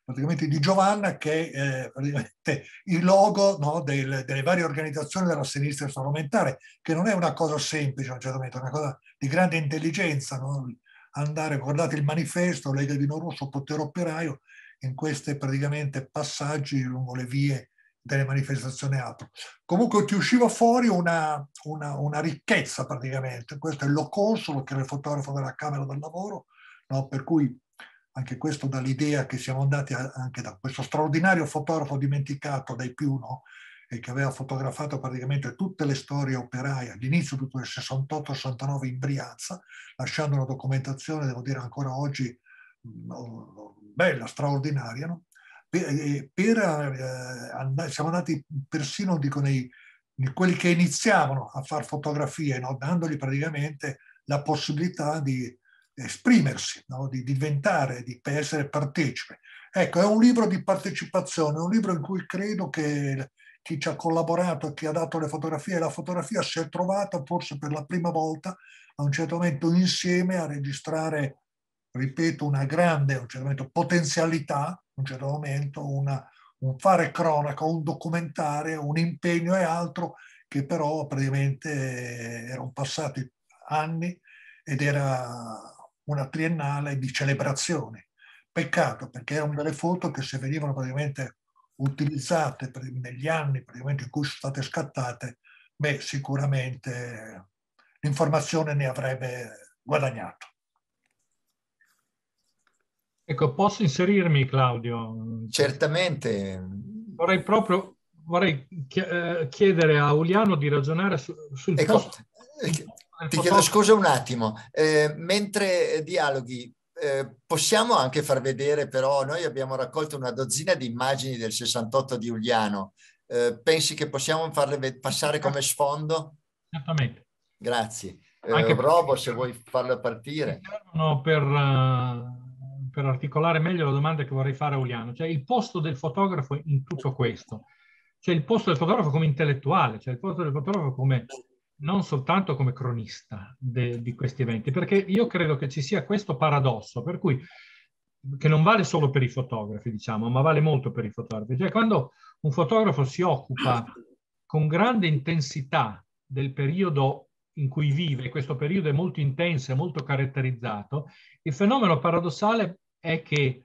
praticamente di Giovanna, che è praticamente il logo no, del, delle varie organizzazioni della sinistra parlamentare, che non è una cosa semplice, certamente, è una cosa di grande intelligenza. No? Andare, guardate il manifesto, Lega di Non Norrosso, Potere Operaio, in questi praticamente passaggi lungo le vie delle manifestazioni altro. Comunque ti usciva fuori una, una, una ricchezza praticamente. Questo è Lo Consolo, che era il fotografo della Camera del Lavoro, no? per cui anche questo dà l'idea che siamo andati a, anche da questo straordinario fotografo dimenticato dai più, no? e che aveva fotografato praticamente tutte le storie operaie all'inizio del 68-69 in Brianza, lasciando una documentazione, devo dire ancora oggi, mm, bella, straordinaria. No? Per, eh, eh, per, eh, and- siamo andati persino dico, nei, nei, quelli che iniziavano a fare fotografie, no? dandogli praticamente la possibilità di esprimersi, no? di diventare, di essere partecipe. Ecco, è un libro di partecipazione, un libro in cui credo che chi ci ha collaborato, chi ha dato le fotografie e la fotografia si è trovata forse per la prima volta a un certo momento insieme a registrare ripeto, una grande, un certo potenzialità, un certo momento, una, un fare cronaca, un documentare, un impegno e altro, che però praticamente eh, erano passati anni ed era una triennale di celebrazioni. Peccato perché erano delle foto che se venivano praticamente utilizzate negli anni in cui sono state scattate, beh, sicuramente l'informazione ne avrebbe guadagnato. Ecco, posso inserirmi Claudio? Certamente. Vorrei proprio vorrei eh, chiedere a Uliano di ragionare su, sul ecco, posto. Eh, ti chiedo scusa un attimo, eh, mentre eh, dialoghi eh, possiamo anche far vedere però, noi abbiamo raccolto una dozzina di immagini del 68 di Uliano, eh, pensi che possiamo farle passare come sfondo? Certamente. Grazie. Anche Robo, se vuoi farla partire. Per, per articolare meglio la domanda che vorrei fare a Uliano, cioè il posto del fotografo in tutto questo, cioè il posto del fotografo come intellettuale, cioè il posto del fotografo come non soltanto come cronista de, di questi eventi, perché io credo che ci sia questo paradosso, per cui che non vale solo per i fotografi, diciamo, ma vale molto per i fotografi. Cioè, quando un fotografo si occupa con grande intensità del periodo in cui vive, questo periodo è molto intenso, e molto caratterizzato, il fenomeno paradossale è che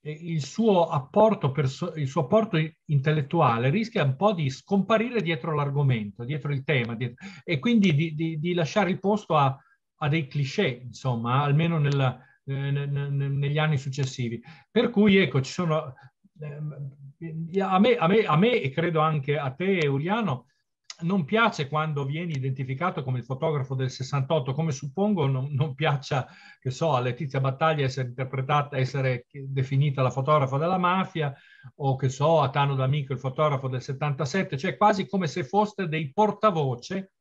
eh, il suo, apporto perso- il suo apporto intellettuale rischia un po' di scomparire dietro l'argomento, dietro il tema, dietro... e quindi di, di, di, lasciare il posto a, a dei cliché, insomma, almeno nella, eh, ne, ne, negli anni successivi. Per cui, ecco, ci sono... Eh, a, me, a, me, a me, e credo anche a te, Uriano, non piace quando vieni identificato come il fotografo del 68, come suppongo non, non piaccia, che so, a Letizia Battaglia essere interpretata, essere definita la fotografa della mafia, o che so, a Tano D'Amico il fotografo del 77, cioè quasi come se foste dei portavoce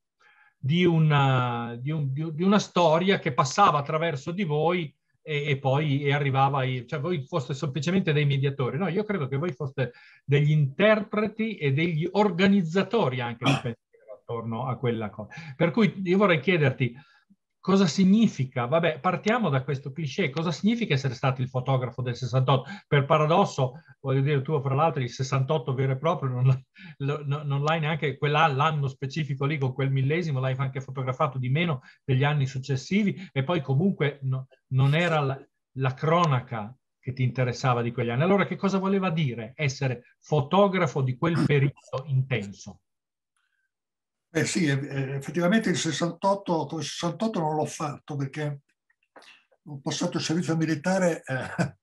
di una, di, un, di una storia che passava attraverso di voi e, e poi e arrivava, ai, cioè voi foste semplicemente dei mediatori, no? Io credo che voi foste degli interpreti e degli organizzatori anche di pensiero attorno a quella cosa. Per cui io vorrei chiederti, Cosa significa? Vabbè, partiamo da questo cliché. Cosa significa essere stato il fotografo del 68? Per paradosso, voglio dire, tu fra l'altro il 68 vero e proprio non, non, l'hai neanche, quell'anno specifico lì con quel millesimo l'hai anche fotografato di meno degli anni successivi e poi comunque no, non era la, la cronaca che ti interessava di quegli anni. Allora che cosa voleva dire essere fotografo di quel periodo intenso? Beh sì, eh, eh, effettivamente il 68, il 68 non l'ho fatto perché ho passato il servizio militare eh,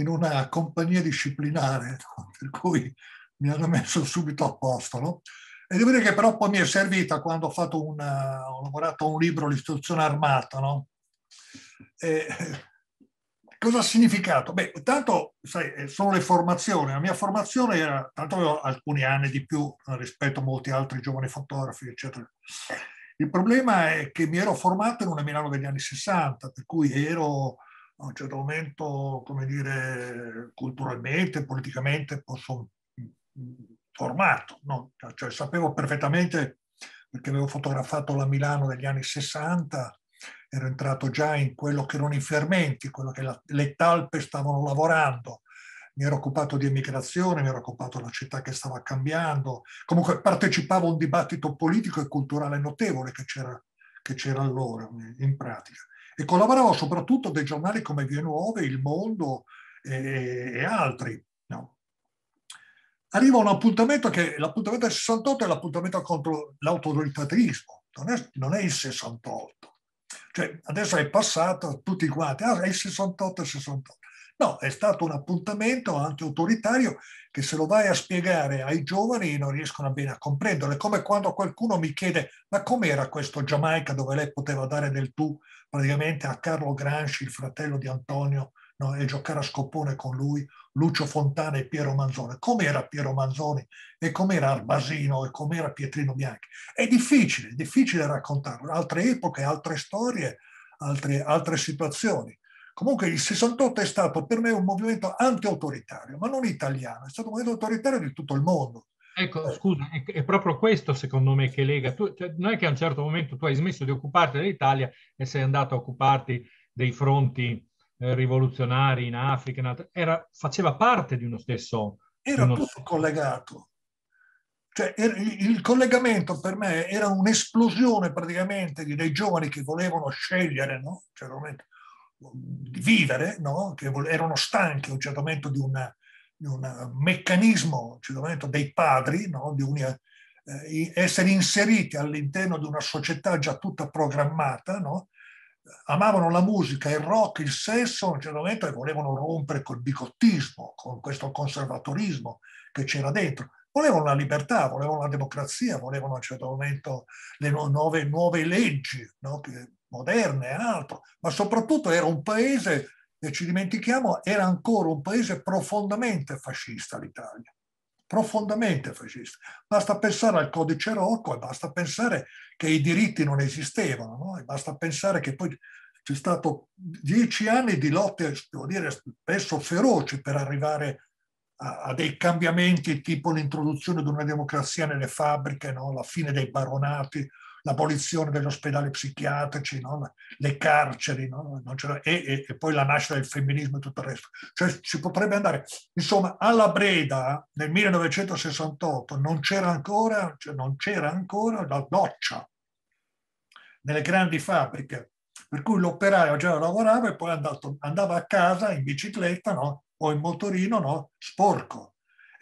in una compagnia disciplinare, per cui mi hanno messo subito a posto. No? E devo dire che però poi mi è servita quando ho, una, ho lavorato a un libro, L'istruzione armata, no? E, Cosa ha significato? Beh, tanto, sai, eh, sono le formazioni. La mia formazione era, tanto avevo alcuni anni di più eh, rispetto a molti altri giovani fotografi, eccetera. Il problema è che mi ero formato in una Milano degli anni 60, per cui ero a un certo momento, come dire, culturalmente, politicamente, posso, mm, mm, formato. No? Cioè, sapevo perfettamente, perché avevo fotografato la Milano degli anni 60, ero entrato già in quello che erano i fermenti, quello che la, le talpe stavano lavorando, mi ero occupato di emigrazione, mi ero occupato della città che stava cambiando, comunque partecipavo a un dibattito politico e culturale notevole che c'era, che c'era allora in pratica. E collaboravo soprattutto a dei giornali come Vie Nuove, Il Mondo e, e altri. No. Arriva un appuntamento che l'appuntamento del 68 è l'appuntamento contro l'autoritarismo, non non è il 68. Cioè, adesso è passato tutti quanti, ah, è il 68 e 68. No, è stato un appuntamento anche autoritario che se lo vai a spiegare ai giovani non riescono bene a comprenderlo. È come quando qualcuno mi chiede ma com'era questo Giamaica dove lei poteva dare del tu praticamente a Carlo Gransci, il fratello di Antonio, no? e giocare a scopone con lui, Lucio Fontana e Piero Manzoni. Com'era Piero Manzoni e com'era Arbasino e com'era Pietrino Bianchi? È difficile, è difficile raccontarlo. Altre epoche, altre storie, altre, altre situazioni. Comunque il 68 è stato per me un movimento anti-autoritario, ma non italiano, è stato un movimento autoritario di tutto il mondo. Ecco, eh. scusa, è, proprio questo secondo me che lega. Tu, cioè, non è che a un certo momento tu hai smesso di occuparti dell'Italia e sei andato a occuparti dei fronti rivoluzionari in Africa, in altre, era, faceva parte di uno stesso... Era uno... tutto collegato. Cioè, er, il collegamento per me era un'esplosione praticamente dei giovani che volevano scegliere, no? cioè, di vivere, no? che erano stanchi a un certo momento di, una, di un meccanismo certo momento, dei padri, no? di una, eh, essere inseriti all'interno di una società già tutta programmata, no? amavano la musica, il rock, il sesso, a un certo momento volevano rompere col bigottismo, con questo conservatorismo che c'era dentro. Volevano la libertà, volevano la democrazia, volevano a un certo momento le nuove, nuove leggi no? moderne e altro, ma soprattutto era un paese, e ci dimentichiamo, era ancora un paese profondamente fascista l'Italia profondamente fascista. Basta pensare al codice Rocco e basta pensare che i diritti non esistevano, no? e basta pensare che poi c'è stato dieci anni di lotte, devo dire, spesso feroci per arrivare a, a dei cambiamenti tipo l'introduzione di una democrazia nelle fabbriche, no? la fine dei baronati, l'abolizione degli ospedali psichiatrici, no? le carceri no? e, e, e, poi la nascita del femminismo e tutto il resto. Cioè si potrebbe andare, insomma, alla Breda nel 1968 non c'era ancora, cioè non c'era ancora la doccia nelle grandi fabbriche, per cui l'operaio già lavorava e poi andato, andava a casa in bicicletta no? o in motorino sporco.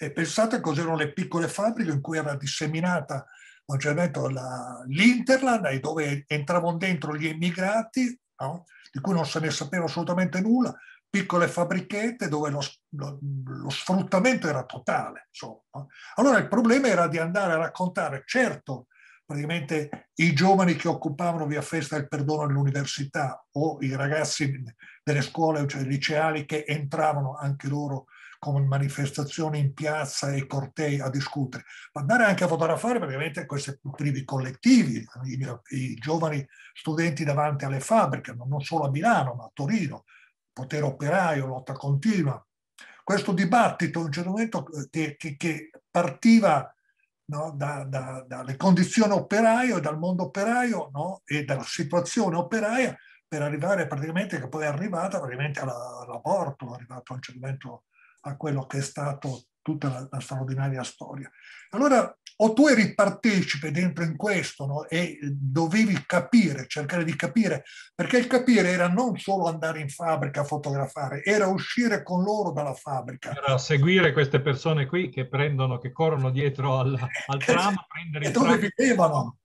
E pensate cos'erano le piccole fabbriche in cui era disseminata ho già detto, la, l'Interland, dove entravano dentro gli immigrati, no? di cui non se ne sapeva assolutamente nulla, piccole fabbrichette dove lo, lo, lo sfruttamento era totale. Insomma. Allora il problema era di andare a raccontare, certo, praticamente i giovani che occupavano via Festa del Perdono all'università o i ragazzi delle scuole cioè, liceali che entravano anche loro con manifestazioni in piazza e cortei a discutere, ma andare anche a fotografare praticamente questi primi collettivi, i, i giovani studenti davanti alle fabbriche, non solo a Milano ma a Torino, potere operaio, lotta continua. Questo dibattito a un certo momento eh, che, che, che partiva no, dalle da, da condizioni operaio e dal mondo operaio no, e dalla situazione operaia per arrivare praticamente, che poi è arrivata praticamente all'aborto, è arrivato a un certo momento a quello che è stato tutta la, la straordinaria storia. Allora o tu eri partecipe dentro in questo no? e dovevi capire, cercare di capire, perché il capire era non solo andare in fabbrica a fotografare, era uscire con loro dalla fabbrica. Era seguire queste persone qui che prendono, che corrono dietro al, al tram, prendere e il dove vivevano?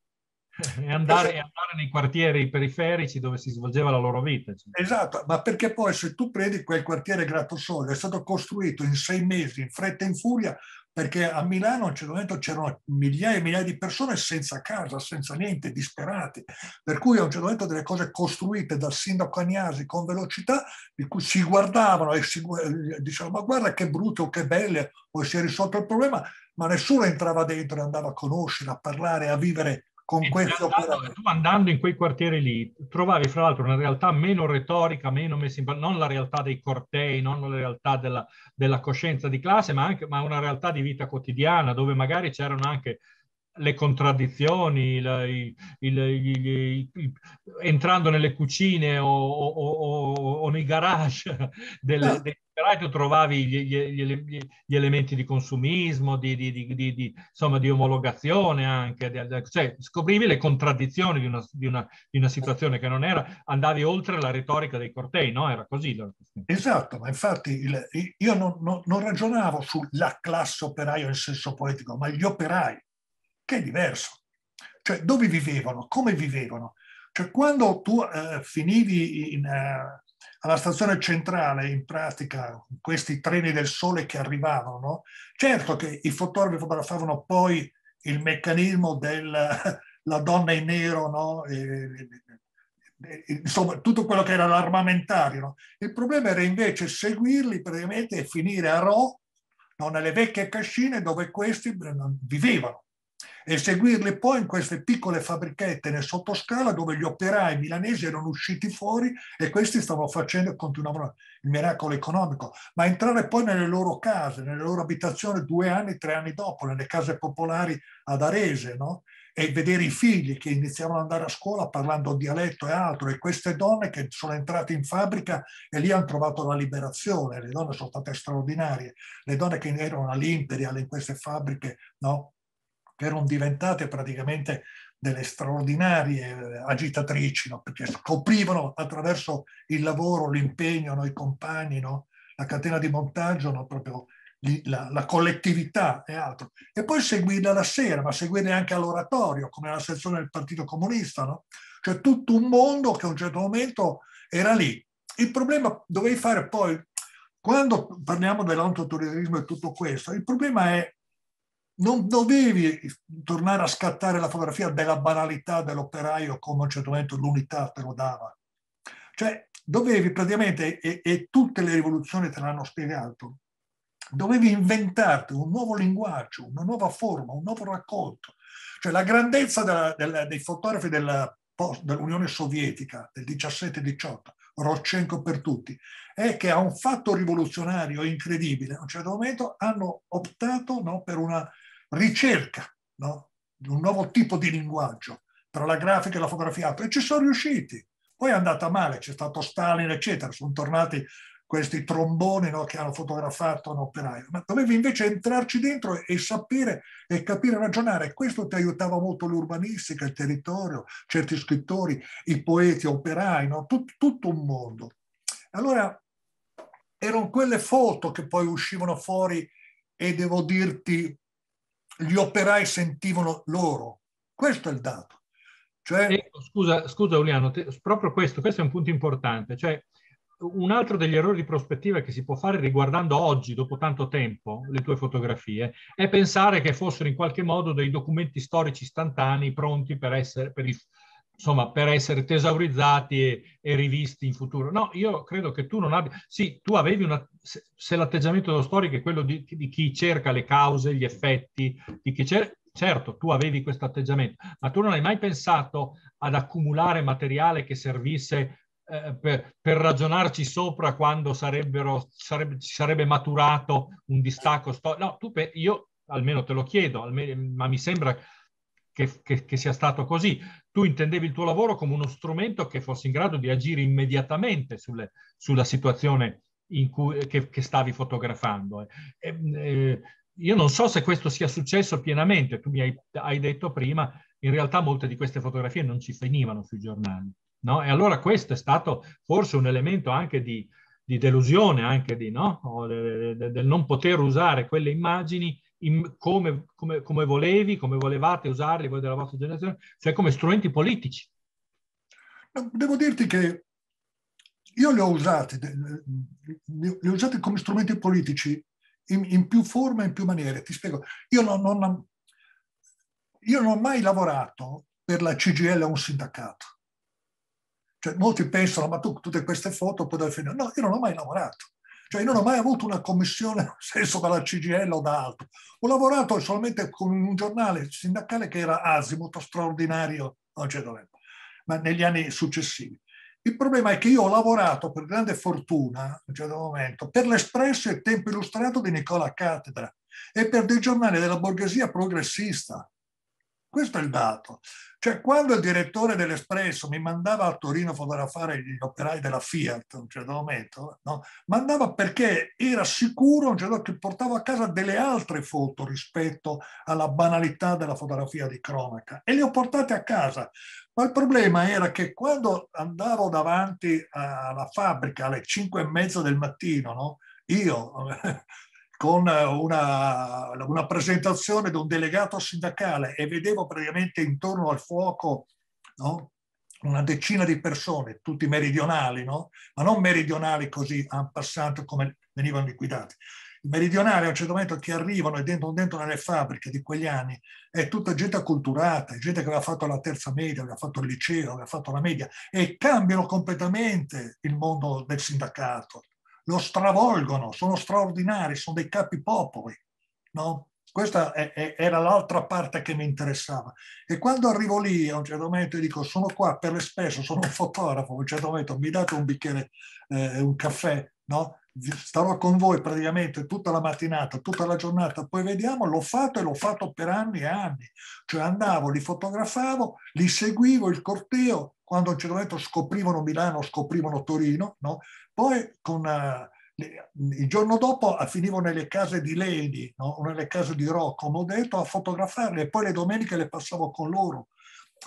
e andare, esatto. andare, nei quartieri periferici dove si svolgeva la loro vita. Esatto, ma perché poi se tu prendi quel quartiere Grattosole è stato costruito in sei mesi, in fretta e in furia, perché a Milano a un certo momento c'erano migliaia e migliaia di persone senza casa, senza niente, disperate. Per cui a un certo momento delle cose costruite dal sindaco Agnasi con velocità, di cui si guardavano e si, eh, dicevano ma guarda che brutto, o che belle, poi si è risolto il problema, ma nessuno entrava dentro e andava a conoscere, a parlare, a vivere con e questo andando, tu andando in quei quartieri lì trovavi fra l'altro una realtà meno retorica, meno messa in non la realtà dei cortei, non la realtà della, della coscienza di classe, ma, anche, ma una realtà di vita quotidiana dove magari c'erano anche le contraddizioni, la, il, il, il, entrando nelle cucine o, o, o, o nei garage del, dei garage trovavi gli, gli, gli, gli, elementi di consumismo, di, di, di, di insomma, omologazione anche, cioè scoprivi le contraddizioni una, una, di una, situazione che non era, andavi oltre la retorica dei cortei, no? Era così. Esatto, ma infatti io non, non, non ragionavo sulla classe operaio in senso poetico, ma gli operai che è diverso. Cioè, dove vivevano, come vivevano. Cioè, quando tu eh, finivi in, eh, alla stazione centrale, in pratica, questi treni del sole che arrivavano, no? certo che i fotografi fotografavano poi il meccanismo della donna in nero, no? e, e, e, insomma, tutto quello che era l'armamentario. No? Il problema era invece seguirli praticamente e finire a Ro, nelle vecchie cascine dove questi eh, vivevano e seguirli poi in queste piccole fabbrichette nel sottoscala dove gli operai milanesi erano usciti fuori e questi stavano facendo e continuavano il miracolo economico, ma entrare poi nelle loro case, nelle loro abitazioni due anni, tre anni dopo, nelle case popolari ad Arese, no? e vedere i figli che iniziavano ad andare a scuola parlando dialetto e altro, e queste donne che sono entrate in fabbrica e lì hanno trovato la liberazione, le donne sono state straordinarie, le donne che erano all'Imperial in queste fabbriche, no? che erano diventate praticamente delle straordinarie eh, agitatrici, no? perché scoprivano attraverso il lavoro, l'impegno, no? i compagni, no? la catena di montaggio, no? proprio la, la, collettività e altro. E poi seguirla la sera, ma seguirla anche all'oratorio, come la sezione del Partito Comunista. No? Cioè tutto un mondo che a un certo momento era lì. Il problema dovevi fare poi, quando parliamo dell'autoturismo e tutto questo, il problema è non dovevi tornare a scattare la fotografia della banalità dell'operaio come a un certo momento l'unità te lo dava. Cioè, dovevi praticamente, e, e tutte le rivoluzioni te l'hanno spiegato, dovevi inventarti un nuovo linguaggio, una nuova forma, un nuovo raccolto. Cioè, la grandezza della, della, dei fotografi della, dell'Unione Sovietica del 17-18, Rochenko per tutti, è che a un fatto rivoluzionario incredibile, a un certo momento hanno optato no, per una ricerca no? di un nuovo tipo di linguaggio tra la grafica e la fotografia, e ci sono riusciti. Poi è andata male, c'è stato Stalin, eccetera, sono tornati questi tromboni no, che hanno fotografato un operaio, ma dovevi invece entrarci dentro e sapere e capire ragionare. Questo ti aiutava molto l'urbanistica, il territorio, certi scrittori, i poeti, operai, no? Tut, tutto un mondo. Allora, erano quelle foto che poi uscivano fuori e devo dirti gli operai sentivano loro. Questo è il dato. Cioè... Ecco, scusa, scusa Uliano, te, proprio questo, questo è un punto importante. Cioè, un altro degli errori di prospettiva che si può fare riguardando oggi, dopo tanto tempo, le tue fotografie, è pensare che fossero in qualche modo dei documenti storici istantanei pronti per, essere, per, il, insomma, per essere tesaurizzati e, e, rivisti in futuro. No, io credo che tu non abbia... Sì, tu avevi una... Se, se l'atteggiamento dello storico è quello di, di, chi cerca le cause, gli effetti, di chi cerca... Certo, tu avevi questo atteggiamento, ma tu non hai mai pensato ad accumulare materiale che servisse eh, per, per, ragionarci sopra quando sarebbe, ci sarebbe maturato un distacco storico. No, tu, io almeno te lo chiedo, almeno, ma mi sembra che, che, che sia stato così. Tu intendevi il tuo lavoro come uno strumento che fosse in grado di agire immediatamente sulle, sulla situazione cui, che, che, stavi fotografando. Eh. E, e, eh, io non so se questo sia successo pienamente, tu mi hai, hai, detto prima, in realtà molte di queste fotografie non ci finivano sui giornali. No? E allora questo è stato forse un elemento anche di, di delusione, anche di, no? del, del non poter usare quelle immagini in, come, come, come, volevi, come volevate usarli voi della vostra generazione, cioè come strumenti politici. Devo dirti che io li ho usati, li ho usati come strumenti politici in, in più forme e in più maniere. Ti spiego, io non, non, io non ho mai lavorato per la CGL o un sindacato. Cioè, molti pensano, ma tu tutte queste foto poi dal finire. No, io non ho mai lavorato. Cioè io non ho mai avuto una commissione, nel senso dalla CGL o da altro. Ho lavorato solamente con un giornale sindacale che era Asimut, straordinario a un certo ma negli anni successivi. Il problema è che io ho lavorato per grande fortuna, a un certo momento, per l'Espresso e Tempo Illustrato di Nicola Cattedra e per dei giornali della borghesia progressista. Questo è il dato. Cioè, quando il direttore dell'Espresso mi mandava a Torino a fotografare gli operai della Fiat, a un certo momento, no? mandava perché era sicuro un certo, che portavo a casa delle altre foto rispetto alla banalità della fotografia di cronaca e le ho portate a casa. Ma il problema era che quando andavo davanti alla fabbrica alle 5 e mezza del mattino, no? io con eh, una, una, presentazione di un delegato sindacale e vedevo praticamente intorno al fuoco no? una decina di persone, tutti meridionali, no? ma non meridionali così en passato come venivano liquidati. I meridionali a un certo momento che arrivano e dentro, dentro nelle fabbriche di quegli anni è tutta gente acculturata, gente che aveva fatto la terza media, aveva fatto il liceo, aveva fatto la media e cambiano completamente il mondo del sindacato lo stravolgono, sono straordinari, sono dei capi popoli. No? Questa è, è, era l'altra parte che mi interessava. E quando arrivo lì, a un certo momento, dico, sono qua per le spese, sono un fotografo, a un certo momento mi date un bicchiere, eh, un caffè, no? starò con voi praticamente tutta la mattinata, tutta la giornata, poi vediamo, l'ho fatto e l'ho fatto per anni e anni, cioè andavo, li fotografavo, li seguivo, il corteo, quando a un certo momento scoprivano Milano, scoprivano Torino, no? Poi con, uh, il giorno dopo eh, finivo nelle case di Leni, no? nelle case di Rocco, come ho detto, a fotografarle e poi le domeniche le passavo con loro.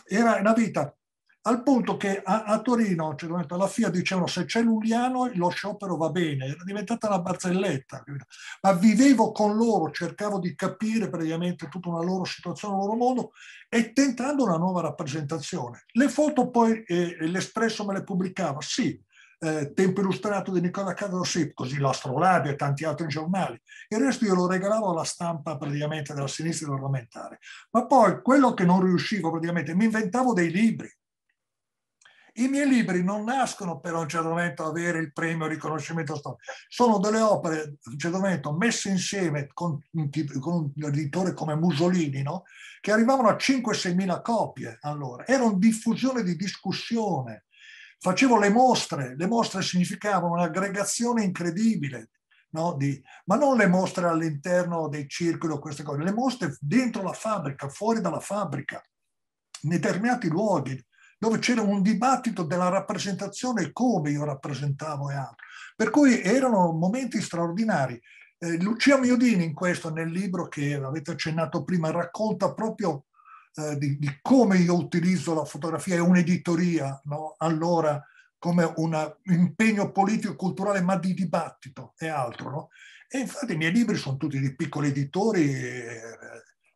Era una vita al punto che a, a Torino, cioè, alla FIA dicevano se c'è Luliano lo sciopero va bene, era diventata una barzelletta, ma vivevo con loro, cercavo di capire praticamente tutta una loro situazione, il loro mondo e tentando una nuova rappresentazione. Le foto poi eh, l'Espresso me le pubblicava, sì, eh, tempo Illustrato di Nicola Cadrosip, così l'Astrolabio e tanti altri giornali. Il resto io lo regalavo alla stampa praticamente della sinistra parlamentare. Ma poi quello che non riuscivo praticamente, mi inventavo dei libri. I miei libri non nascono per un certo momento avere il premio il riconoscimento storico, sono delle opere a un certo momento messe insieme con, con un editore come Musolini, no? che arrivavano a 5-6 mila copie allora. Era una diffusione di discussione, facevo le mostre, le mostre significavano un'aggregazione incredibile, no? Di, ma non le mostre all'interno dei circoli o queste cose, le mostre dentro la fabbrica, fuori dalla fabbrica, in determinati luoghi dove c'era un dibattito della rappresentazione, come io rappresentavo e altro. Per cui erano momenti straordinari. Eh, Lucia Miodini in questo, nel libro che avete accennato prima, racconta proprio eh, di, di, come io utilizzo la fotografia e un'editoria, no? allora come un eh, impegno politico e culturale, ma di dibattito e altro. No? E infatti i miei libri sono tutti di piccoli editori. E,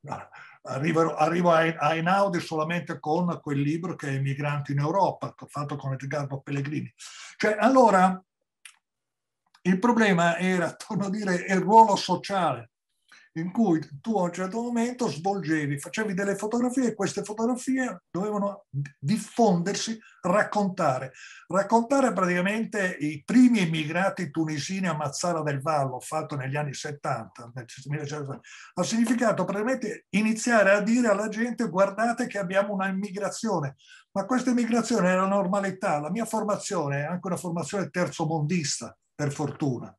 eh, arrivo, arrivo a, a Einaudi solamente con quel libro che è Migranti in Europa, che ho fatto con Edgardo Pellegrini. Cioè, allora, il problema era, torno a dire, il ruolo sociale in cui tu a un certo momento svolgevi, facevi delle fotografie e queste fotografie dovevano diffondersi, raccontare. Raccontare praticamente i primi immigrati tunisini a Mazzara del Vallo, fatto negli anni 70, ha significato praticamente iniziare a dire alla gente guardate che abbiamo una immigrazione, ma questa immigrazione è la normalità, la mia formazione è anche una formazione terzomondista, per fortuna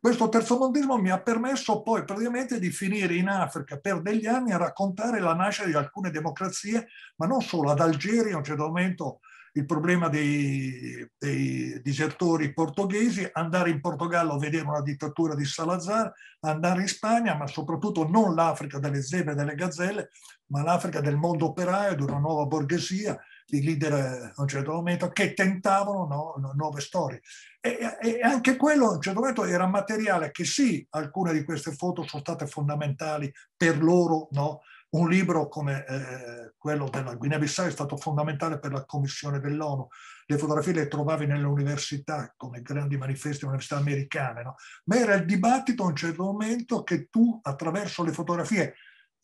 questo terzomondismo mi ha permesso poi praticamente di finire in Africa per degli anni a raccontare la nascita di alcune democrazie, ma non solo, ad Algeria a un certo momento il problema dei, dei, disertori portoghesi, andare in Portogallo a vedere una dittatura di Salazar, andare in Spagna, ma soprattutto non l'Africa delle zebre e delle gazzelle, ma l'Africa del mondo operaio, di una nuova borghesia di leader eh, a un certo momento che tentavano no, nuove storie. E, e, anche quello a un certo momento era materiale che sì, alcune di queste foto sono state fondamentali per loro, no? un libro come eh, quello della Guinea-Bissau è stato fondamentale per la Commissione dell'ONU. Le fotografie le trovavi nelle università, come grandi manifesti università americane, no? ma era il dibattito a un certo momento che tu attraverso le fotografie,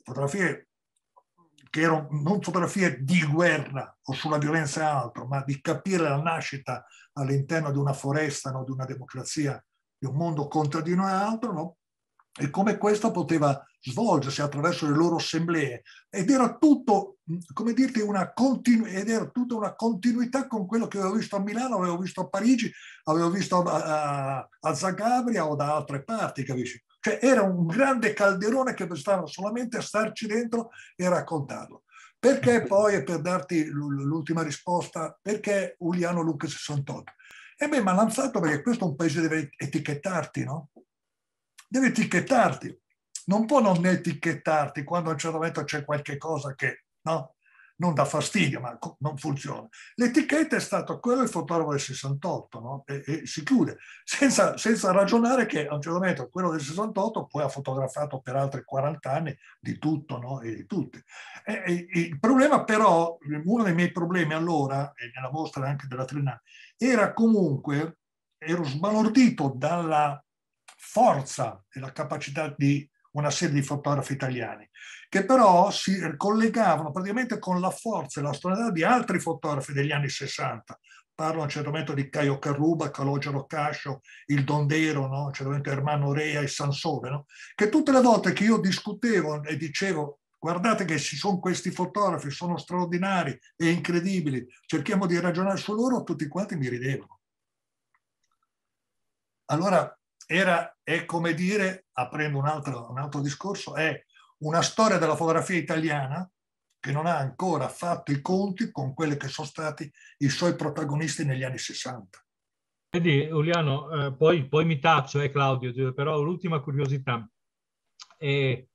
fotografie che erano non fotografie di guerra o sulla violenza e altro, ma di capire la nascita all'interno di una foresta, no? di una democrazia, di un mondo contadino e altro, no? e come questo poteva svolgersi attraverso le loro assemblee. Ed era tutto, come dirti, una, continu- era tutta una continuità con quello che avevo visto a Milano, avevo visto a Parigi, avevo visto a, a, a Zagabria o da altre parti, capisci? Cioè era un grande calderone che bastava solamente a starci dentro e raccontarlo. Perché mm-hmm. poi, e per darti l'ultima risposta, perché Uliano Luca 68? E eh beh, mi ha lanciato perché questo è un paese deve etichettarti, no? Deve etichettarti. Non può non etichettarti quando a un certo momento c'è qualche cosa che, no? non dà fastidio, ma non funziona. L'etichetta è stata quella del fotografo del 68, no? e, e, si chiude, senza, senza, ragionare che a un certo momento quello del 68 poi ha fotografato per altri 40 anni di tutto no? e di tutti. E, e, il problema però, uno dei miei problemi allora, e nella mostra anche della Trinità, era comunque, ero sbalordito dalla forza e la capacità di una serie di fotografi italiani, che però si collegavano praticamente con la forza e la strada di altri fotografi degli anni 60. Parlo a un certo momento di Caio Carruba, Calogero Cascio, il Dondero, no? a un certo momento Ermano Rea e Sansone, no? che tutte le volte che io discutevo e dicevo guardate che ci sono questi fotografi, sono straordinari e incredibili, cerchiamo di ragionare su loro, tutti quanti mi ridevano. Allora era, è come dire, aprendo un altro, un altro discorso, è una storia della fotografia italiana che non ha ancora fatto i conti con quelli che sono stati i suoi protagonisti negli anni 60. Vedi, Uliano, eh, poi, poi, mi taccio, eh, Claudio, però l'ultima curiosità. Eh,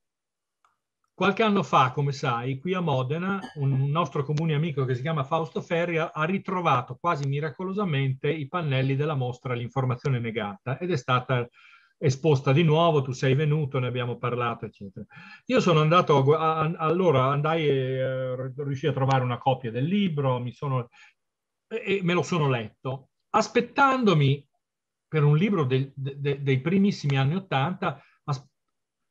qualche anno fa, come sai, qui a Modena, un nostro comune amico che si chiama Fausto Ferri ha ritrovato quasi miracolosamente i pannelli della mostra L'informazione negata ed è stata esposta di nuovo, tu sei venuto, ne abbiamo parlato, eccetera. Io sono andato, a, a, allora andai e eh, riuscii a trovare una copia del libro, mi sono, e me lo sono letto, aspettandomi per un libro del, de, dei primissimi anni Ottanta,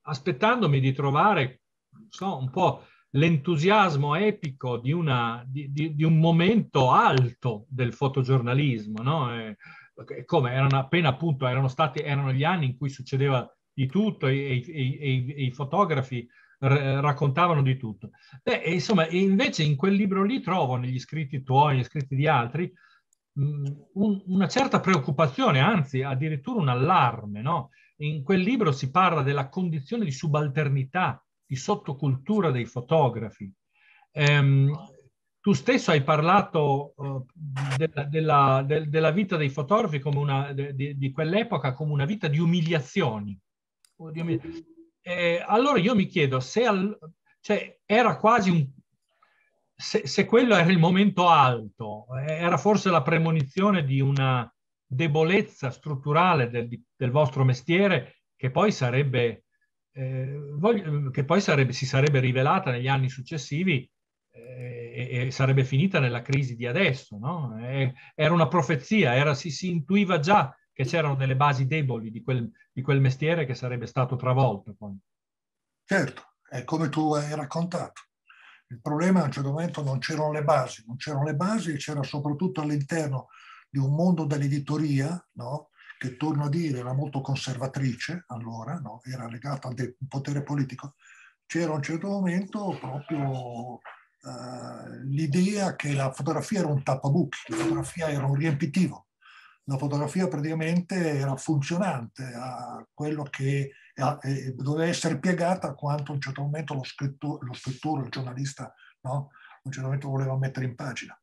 aspettandomi di trovare so, un po' l'entusiasmo epico di, una, di, di, di, un momento alto del fotogiornalismo, no? E, eh, come erano appena appunto, erano, stati, erano gli anni in cui succedeva di tutto e, e, e, e i fotografi r- raccontavano di tutto. Beh, insomma, invece in quel libro lì trovo negli scritti tuoi, negli scritti di altri, mh, mm, un, una certa preoccupazione, anzi addirittura un allarme. No? In quel libro si parla della condizione di subalternità, di sottocultura dei fotografi. Ehm, tu stesso hai parlato uh, della, della, del, della, vita dei fotografi una, de, de, di, quell'epoca come una vita di umiliazioni. Di umili e allora io mi chiedo se al, cioè, era quasi un... Se, se, quello era il momento alto, eh, era forse la premonizione di una debolezza strutturale del, del vostro mestiere che poi sarebbe, eh, voglio, che poi sarebbe, si sarebbe rivelata negli anni successivi eh, e, e sarebbe finita nella crisi di adesso, no? e, eh, era una profezia, era, si, si, intuiva già che c'erano delle basi deboli di quel, di quel mestiere che sarebbe stato travolto. Poi. Certo, è come tu hai raccontato. Il problema a un certo momento non c'erano le basi, non c'erano le basi, c'era soprattutto all'interno di un mondo dell'editoria, no? che torno a dire era molto conservatrice allora, no? era legata al potere politico, c'era a un certo momento proprio eh, l'idea che la fotografia era un tappabuchi, la fotografia era un riempitivo, la fotografia praticamente era funzionante a quello che a, e doveva essere piegata a quanto a un certo momento lo, scrittu- lo scrittore, il giornalista, no? a un certo momento voleva mettere in pagina.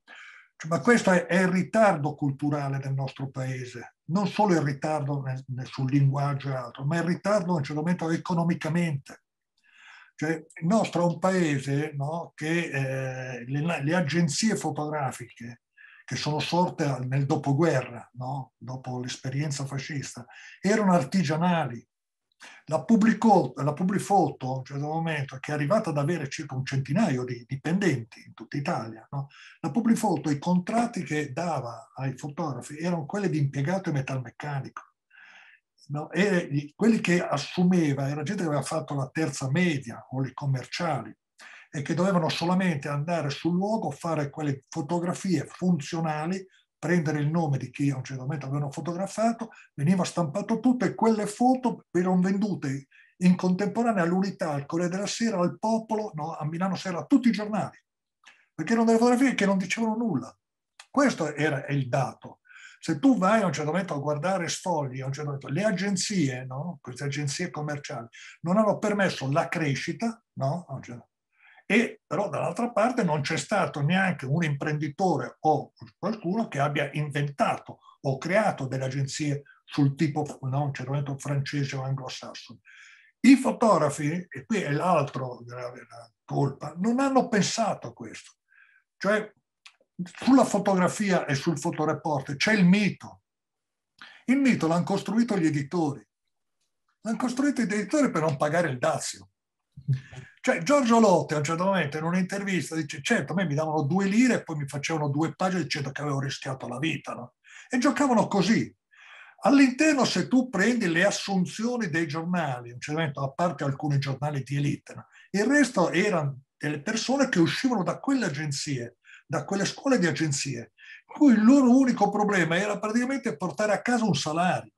Cioè, ma questo è, è, il ritardo culturale del nostro paese, non solo il ritardo nel, nel, sul linguaggio e altro, ma il ritardo a un certo momento economicamente cioè, il nostro è un paese no, che eh, le, le, agenzie fotografiche che sono sorte nel dopoguerra, no, dopo l'esperienza fascista, erano artigianali. La, pubblico, la Publifoto, cioè, a un certo momento, che è arrivata ad avere circa un centinaio di dipendenti in tutta Italia, no, la Publifoto, i contratti che dava ai fotografi erano quelli di impiegato e metalmeccanico no? e quelli che assumeva era gente che aveva fatto la terza media o le commerciali e che dovevano solamente andare sul luogo, fare quelle fotografie funzionali, prendere il nome di chi a un certo momento avevano fotografato, veniva stampato tutto e quelle foto erano vendute in contemporanea all'unità, al Corriere della Sera, al Popolo, no? a Milano Sera, a tutti i giornali, perché erano delle fotografie che non dicevano nulla. Questo era il dato se tu vai a un certo momento a guardare sfogli, a un certo momento, le agenzie, no? queste agenzie commerciali, non hanno permesso la crescita, no? Certo- e però dall'altra parte non c'è stato neanche un imprenditore o qualcuno che abbia inventato o creato delle agenzie sul tipo no? certo francese o anglosassone. I fotografi, e qui è l'altro della, colpa, non hanno pensato a questo. Cioè, sulla fotografia e sul fotoreport c'è il mito. Il mito l'hanno costruito gli editori. L'hanno costruito gli editori per non pagare il dazio. Cioè, Giorgio Lotte a un certo momento in un'intervista dice certo, a me mi davano due lire e poi mi facevano due pagine dicendo che avevo rischiato la vita. No? E giocavano così. All'interno, se tu prendi le assunzioni dei giornali, cioè, a parte alcuni giornali di elite, no? il resto erano delle persone che uscivano da quelle agenzie da quelle scuole di agenzie, in cui il loro unico problema era praticamente portare a casa un salario.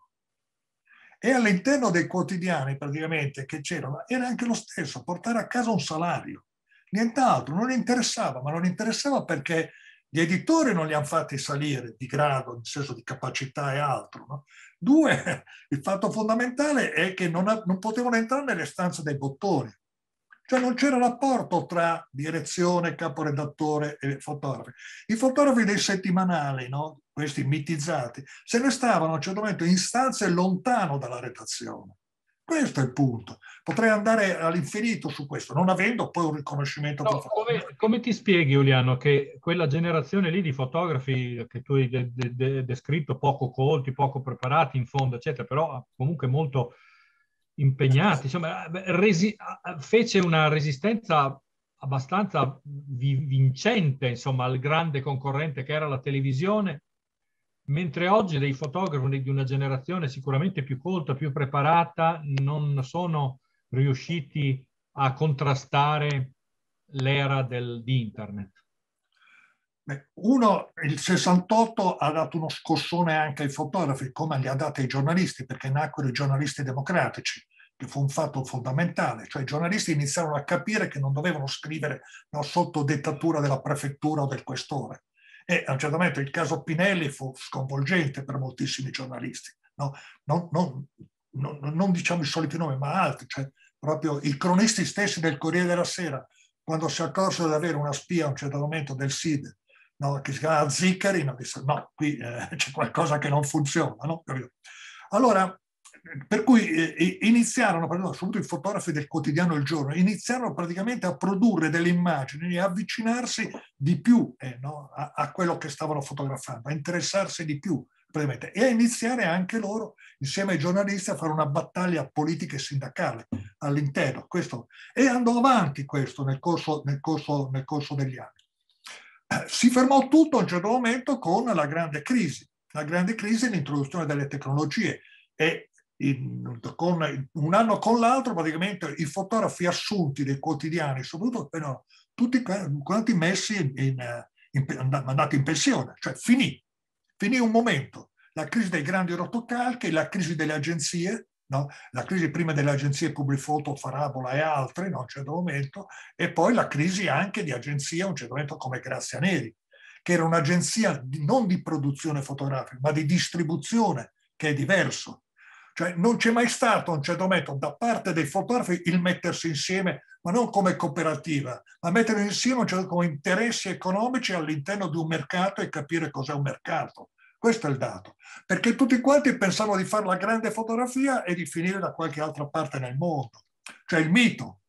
E all'interno dei quotidiani praticamente che c'erano era anche lo stesso, portare a casa un salario. Nient'altro, non interessava, ma non interessava perché gli editori non li hanno fatti salire di grado, nel senso di capacità e altro. No? Due, il fatto fondamentale è che non, non potevano entrare nelle stanze dei bottoni, cioè non c'era rapporto tra direzione, caporedattore e fotografi. I fotografi dei settimanali, no? questi mitizzati, se ne stavano a un certo momento in stanze lontano dalla redazione. Questo è il punto. Potrei andare all'infinito su questo, non avendo poi un riconoscimento. No, come, come, ti spieghi, Giuliano, che quella generazione lì di fotografi che tu hai de de de descritto, poco colti, poco preparati in fondo, eccetera, però comunque molto impegnati, insomma, resi- fece una resistenza abbastanza vi- vincente insomma, al grande concorrente che era la televisione, mentre oggi dei fotografi di una generazione sicuramente più colta, più preparata, non sono riusciti a contrastare l'era del, di Internet. Uno, il 68 ha dato uno scossone anche ai fotografi, come li ha dati ai giornalisti, perché nacquero i giornalisti democratici, che fu un fatto fondamentale. Cioè i giornalisti iniziarono a capire che non dovevano scrivere no, sotto dettatura della prefettura o del questore. E a un certo momento il caso Pinelli fu sconvolgente per moltissimi giornalisti. No? Non, non, non, non, diciamo i soliti nomi, ma altri. Cioè, proprio i cronisti stessi del Corriere della Sera, quando si accorsero di avere una spia a un certo momento del SID no, che si chiama Zicari, no, no qui eh, c'è qualcosa che non funziona. No? Allora, per cui eh, iniziarono, soprattutto i fotografi del quotidiano Il Giorno, iniziarono praticamente a produrre delle immagini e avvicinarsi di più eh, no? a, a, quello che stavano fotografando, a interessarsi di più e a iniziare anche loro, insieme ai giornalisti, a fare una battaglia politica e sindacale all'interno. Questo. E andò avanti questo nel corso, nel corso, nel corso degli anni si fermò tutto a un certo momento con la grande crisi. La grande crisi è l'introduzione delle tecnologie e in, con, un anno con l'altro praticamente i fotografi assunti dei quotidiani, soprattutto erano tutti quanti messi in, in, andati in pensione, cioè finì, finì un momento. La crisi dei grandi rotocalchi, la crisi delle agenzie, No? La crisi prima delle agenzie Publifoto, Farabola e altre, no? a un certo momento, e poi la crisi anche di agenzie a un certo momento come Grazia Neri, che era un'agenzia non di produzione fotografica, ma di distribuzione, che è diverso. Cioè non c'è mai stato a un certo momento da parte dei fotografi il mettersi insieme, ma non come cooperativa, ma mettere insieme un certo come interessi economici all'interno di un mercato e capire cos'è un mercato. Questo è il dato, perché tutti quanti pensavano di fare la grande fotografia e di finire da qualche altra parte nel mondo. Cioè il mito,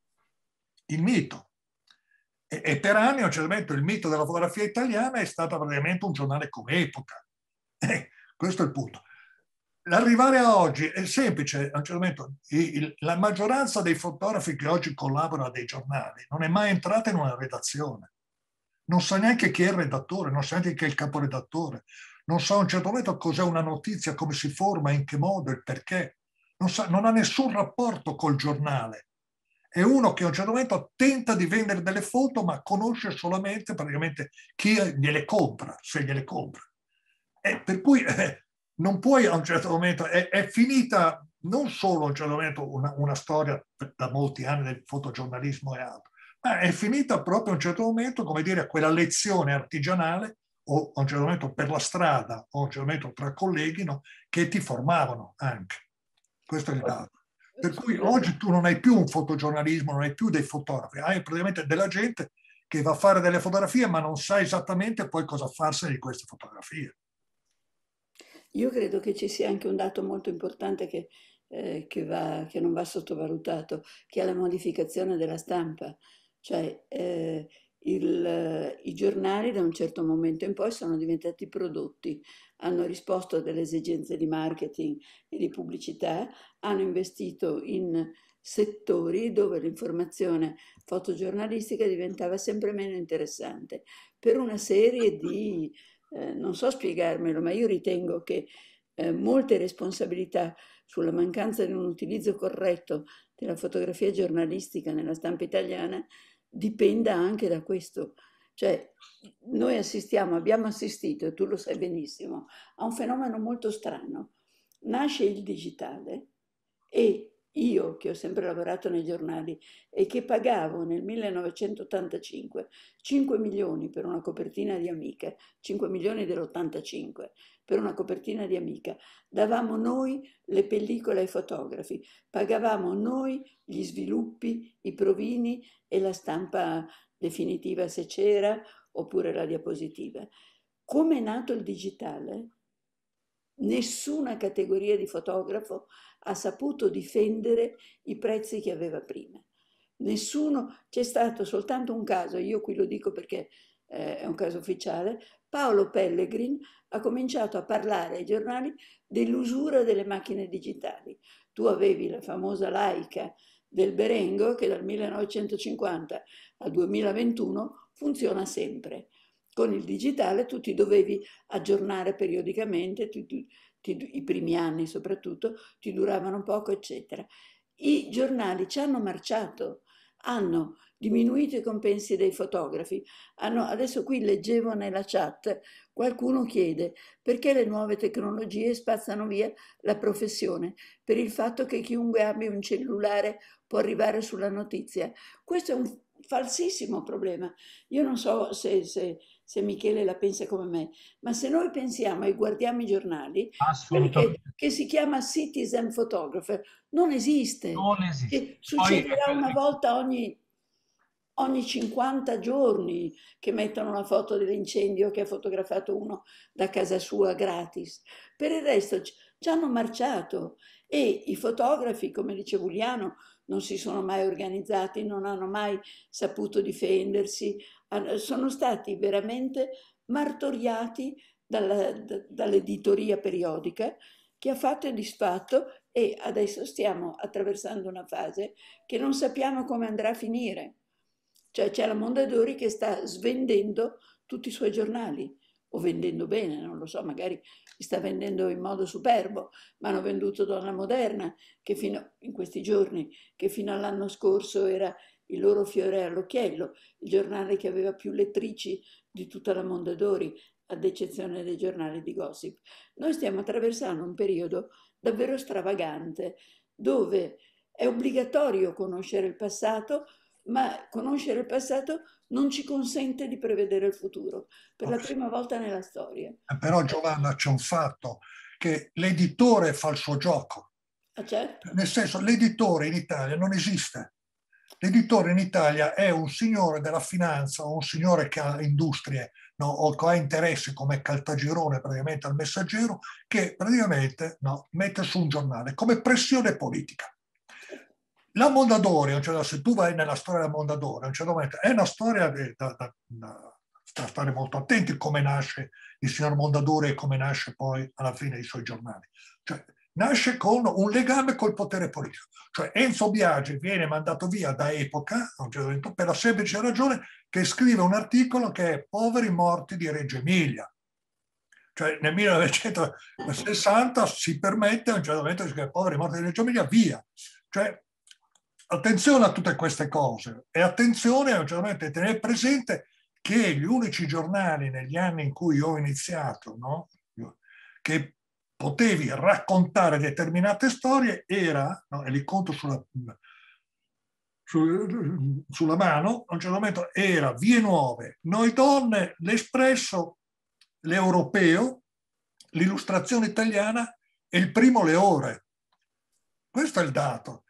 il mito. E, e per anni, a un certo punto, il mito della fotografia italiana è stato praticamente un giornale come epoca. Eh, questo è il punto. L'arrivare a oggi è semplice, a un certo punto, il, la maggioranza dei fotografi che oggi collaborano a dei giornali non è mai entrata in una redazione. Non sa neanche chi è il redattore, non sa neanche chi è il caporedattore non sa a un certo momento cos'è una notizia, come si forma, in che modo, e perché, non, sa, non ha nessun rapporto col giornale. È uno che a un certo momento tenta di vendere delle foto, ma conosce solamente praticamente chi gliele compra, se gliele compra. E eh, per cui eh, non puoi a un certo momento, è, è finita non solo a un certo momento una, una, storia da molti anni del fotogiornalismo e altro, ma è finita proprio a un certo momento, come dire, quella lezione artigianale o a un certo momento per la strada o a un certo momento tra colleghi no? che ti formavano anche. Questo è il dato. Per cui oggi tu non hai più un fotogiornalismo, non hai più dei fotografi, hai praticamente della gente che va a fare delle fotografie ma non sa esattamente poi cosa farsene di queste fotografie. Io credo che ci sia anche un dato molto importante che, eh, che, va, che non va sottovalutato, che è la modificazione della stampa. Cioè, eh, il, eh, I giornali da un certo momento in poi sono diventati prodotti, hanno risposto a delle esigenze di marketing e di pubblicità, hanno investito in settori dove l'informazione fotogiornalistica diventava sempre meno interessante per una serie di, eh, non so spiegarmelo, ma io ritengo che eh, molte responsabilità sulla mancanza di un utilizzo corretto della fotografia giornalistica nella stampa italiana dipenda anche da questo. Cioè, noi assistiamo, abbiamo assistito, tu lo sai benissimo, a un fenomeno molto strano. Nasce il digitale e io che ho sempre lavorato nei giornali e che pagavo nel 1985 5 milioni per una copertina di Amica, 5 milioni dell'85 per una copertina di Amica, davamo noi le pellicole ai fotografi, pagavamo noi gli sviluppi, i provini e la stampa definitiva se c'era oppure la diapositiva. Come è nato il digitale? Nessuna categoria di fotografo ha saputo difendere i prezzi che aveva prima. Nessuno, c'è stato soltanto un caso, io qui lo dico perché eh, è un caso ufficiale, Paolo Pellegrin ha cominciato a parlare ai giornali dell'usura delle macchine digitali. Tu avevi la famosa laica del Berengo che dal 1950 al 2021 funziona sempre con il digitale tu ti dovevi aggiornare periodicamente, ti, ti, ti, i primi anni soprattutto, ti duravano poco, eccetera. I giornali ci hanno marciato, hanno diminuito i compensi dei fotografi. Hanno, adesso qui leggevo nella chat, qualcuno chiede perché le nuove tecnologie spazzano via la professione, per il fatto che chiunque abbia un cellulare può arrivare sulla notizia. Questo è un falsissimo problema. Io non so se, se se Michele la pensa come me, ma se noi pensiamo e guardiamo i giornali, perché, che si chiama citizen photographer, non esiste. Non esiste. Succederà Poi, una volta ogni, ogni 50 giorni che mettono una foto dell'incendio che ha fotografato uno da casa sua gratis. Per il resto ci hanno marciato e i fotografi, come dice Giuliano, non si sono mai organizzati, non hanno mai saputo difendersi, sono stati veramente martoriati dalla, dall'editoria periodica che ha fatto e disfatto e adesso stiamo attraversando una fase che non sappiamo come andrà a finire. Cioè c'è la Mondadori che sta svendendo tutti i suoi giornali, o vendendo bene, non lo so, magari li sta vendendo in modo superbo, ma hanno venduto Donna Moderna, che fino in questi giorni, che fino all'anno scorso era il loro fiore all'occhiello, il giornale che aveva più lettrici di tutta la Mondadori, ad eccezione dei giornali di gossip. Noi stiamo attraversando un periodo davvero stravagante, dove è obbligatorio conoscere il passato, ma conoscere il passato non ci consente di prevedere il futuro, per la prima volta nella storia. Eh, però Giovanna c'è un fatto, che l'editore fa il suo gioco. Ah, certo. Nel senso, l'editore in Italia non esiste. L'editore in Italia è un signore della finanza, un signore che ha industrie no, o che ha interessi come Caltagirone praticamente al messaggero, che praticamente no, mette su un giornale come pressione politica. La Mondadori, cioè, se tu vai nella storia della Mondadori, cioè, è una storia da, da, da a stare molto attenti come nasce il signor Mondadori e come nasce poi alla fine i suoi giornali. Cioè, nasce con un legame col potere politico. Cioè Enzo Biagi viene mandato via da Epoca certo per la semplice ragione che scrive un articolo che è Poveri morti di Reggio Emilia. Cioè nel 1960 si permette a un certo momento di scrivere Poveri morti di Reggio Emilia, via. Cioè attenzione a tutte queste cose e attenzione a un certo momento a tenere presente che gli unici giornali negli anni in cui io ho iniziato, no? che potevi raccontare determinate storie era, no, e li conto sulla, su, sulla mano, a un certo momento era Vie Nuove, Noi Donne, L'Espresso, L'Europeo, L'Illustrazione Italiana e il primo Le Ore. Questo è il dato.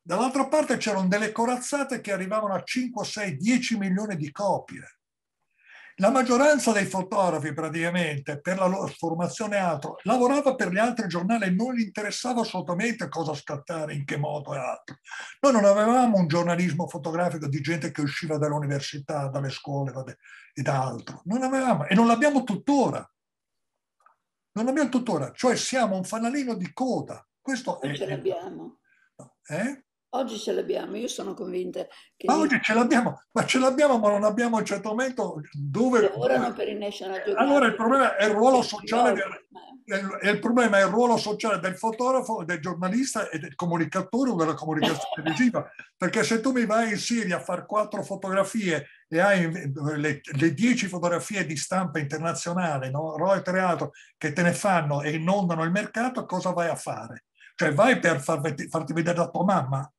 Dall'altra parte c'erano delle corazzate che arrivavano a 5, 6, 10 milioni di copie. La maggioranza dei fotografi praticamente per la loro formazione altro lavorava per gli altri giornali e non gli interessava assolutamente cosa scattare, in che modo e altro. Noi non avevamo un giornalismo fotografico di gente che usciva dall'università, dalle scuole e da altro. Non avevamo e non l'abbiamo tuttora. Non abbiamo tuttora, cioè siamo un fanalino di coda. Questo non è... ce l'abbiamo. Eh? Oggi ce l'abbiamo, io sono convinta che... Ma oggi ce l'abbiamo, ma ce l'abbiamo ma non abbiamo il certamento dove... Lavorano per il National Geographic. Allora il problema è il ruolo sociale del, è il problema è il ruolo sociale del fotografo, del giornalista e del comunicatore o della comunicazione televisiva. Perché se tu mi vai in Siria a fare quattro fotografie e hai le, le dieci fotografie di stampa internazionale, no? Reuters e altro, che te ne fanno e inondano il mercato, cosa vai a fare? Cioè vai per farti vedere la tua mamma?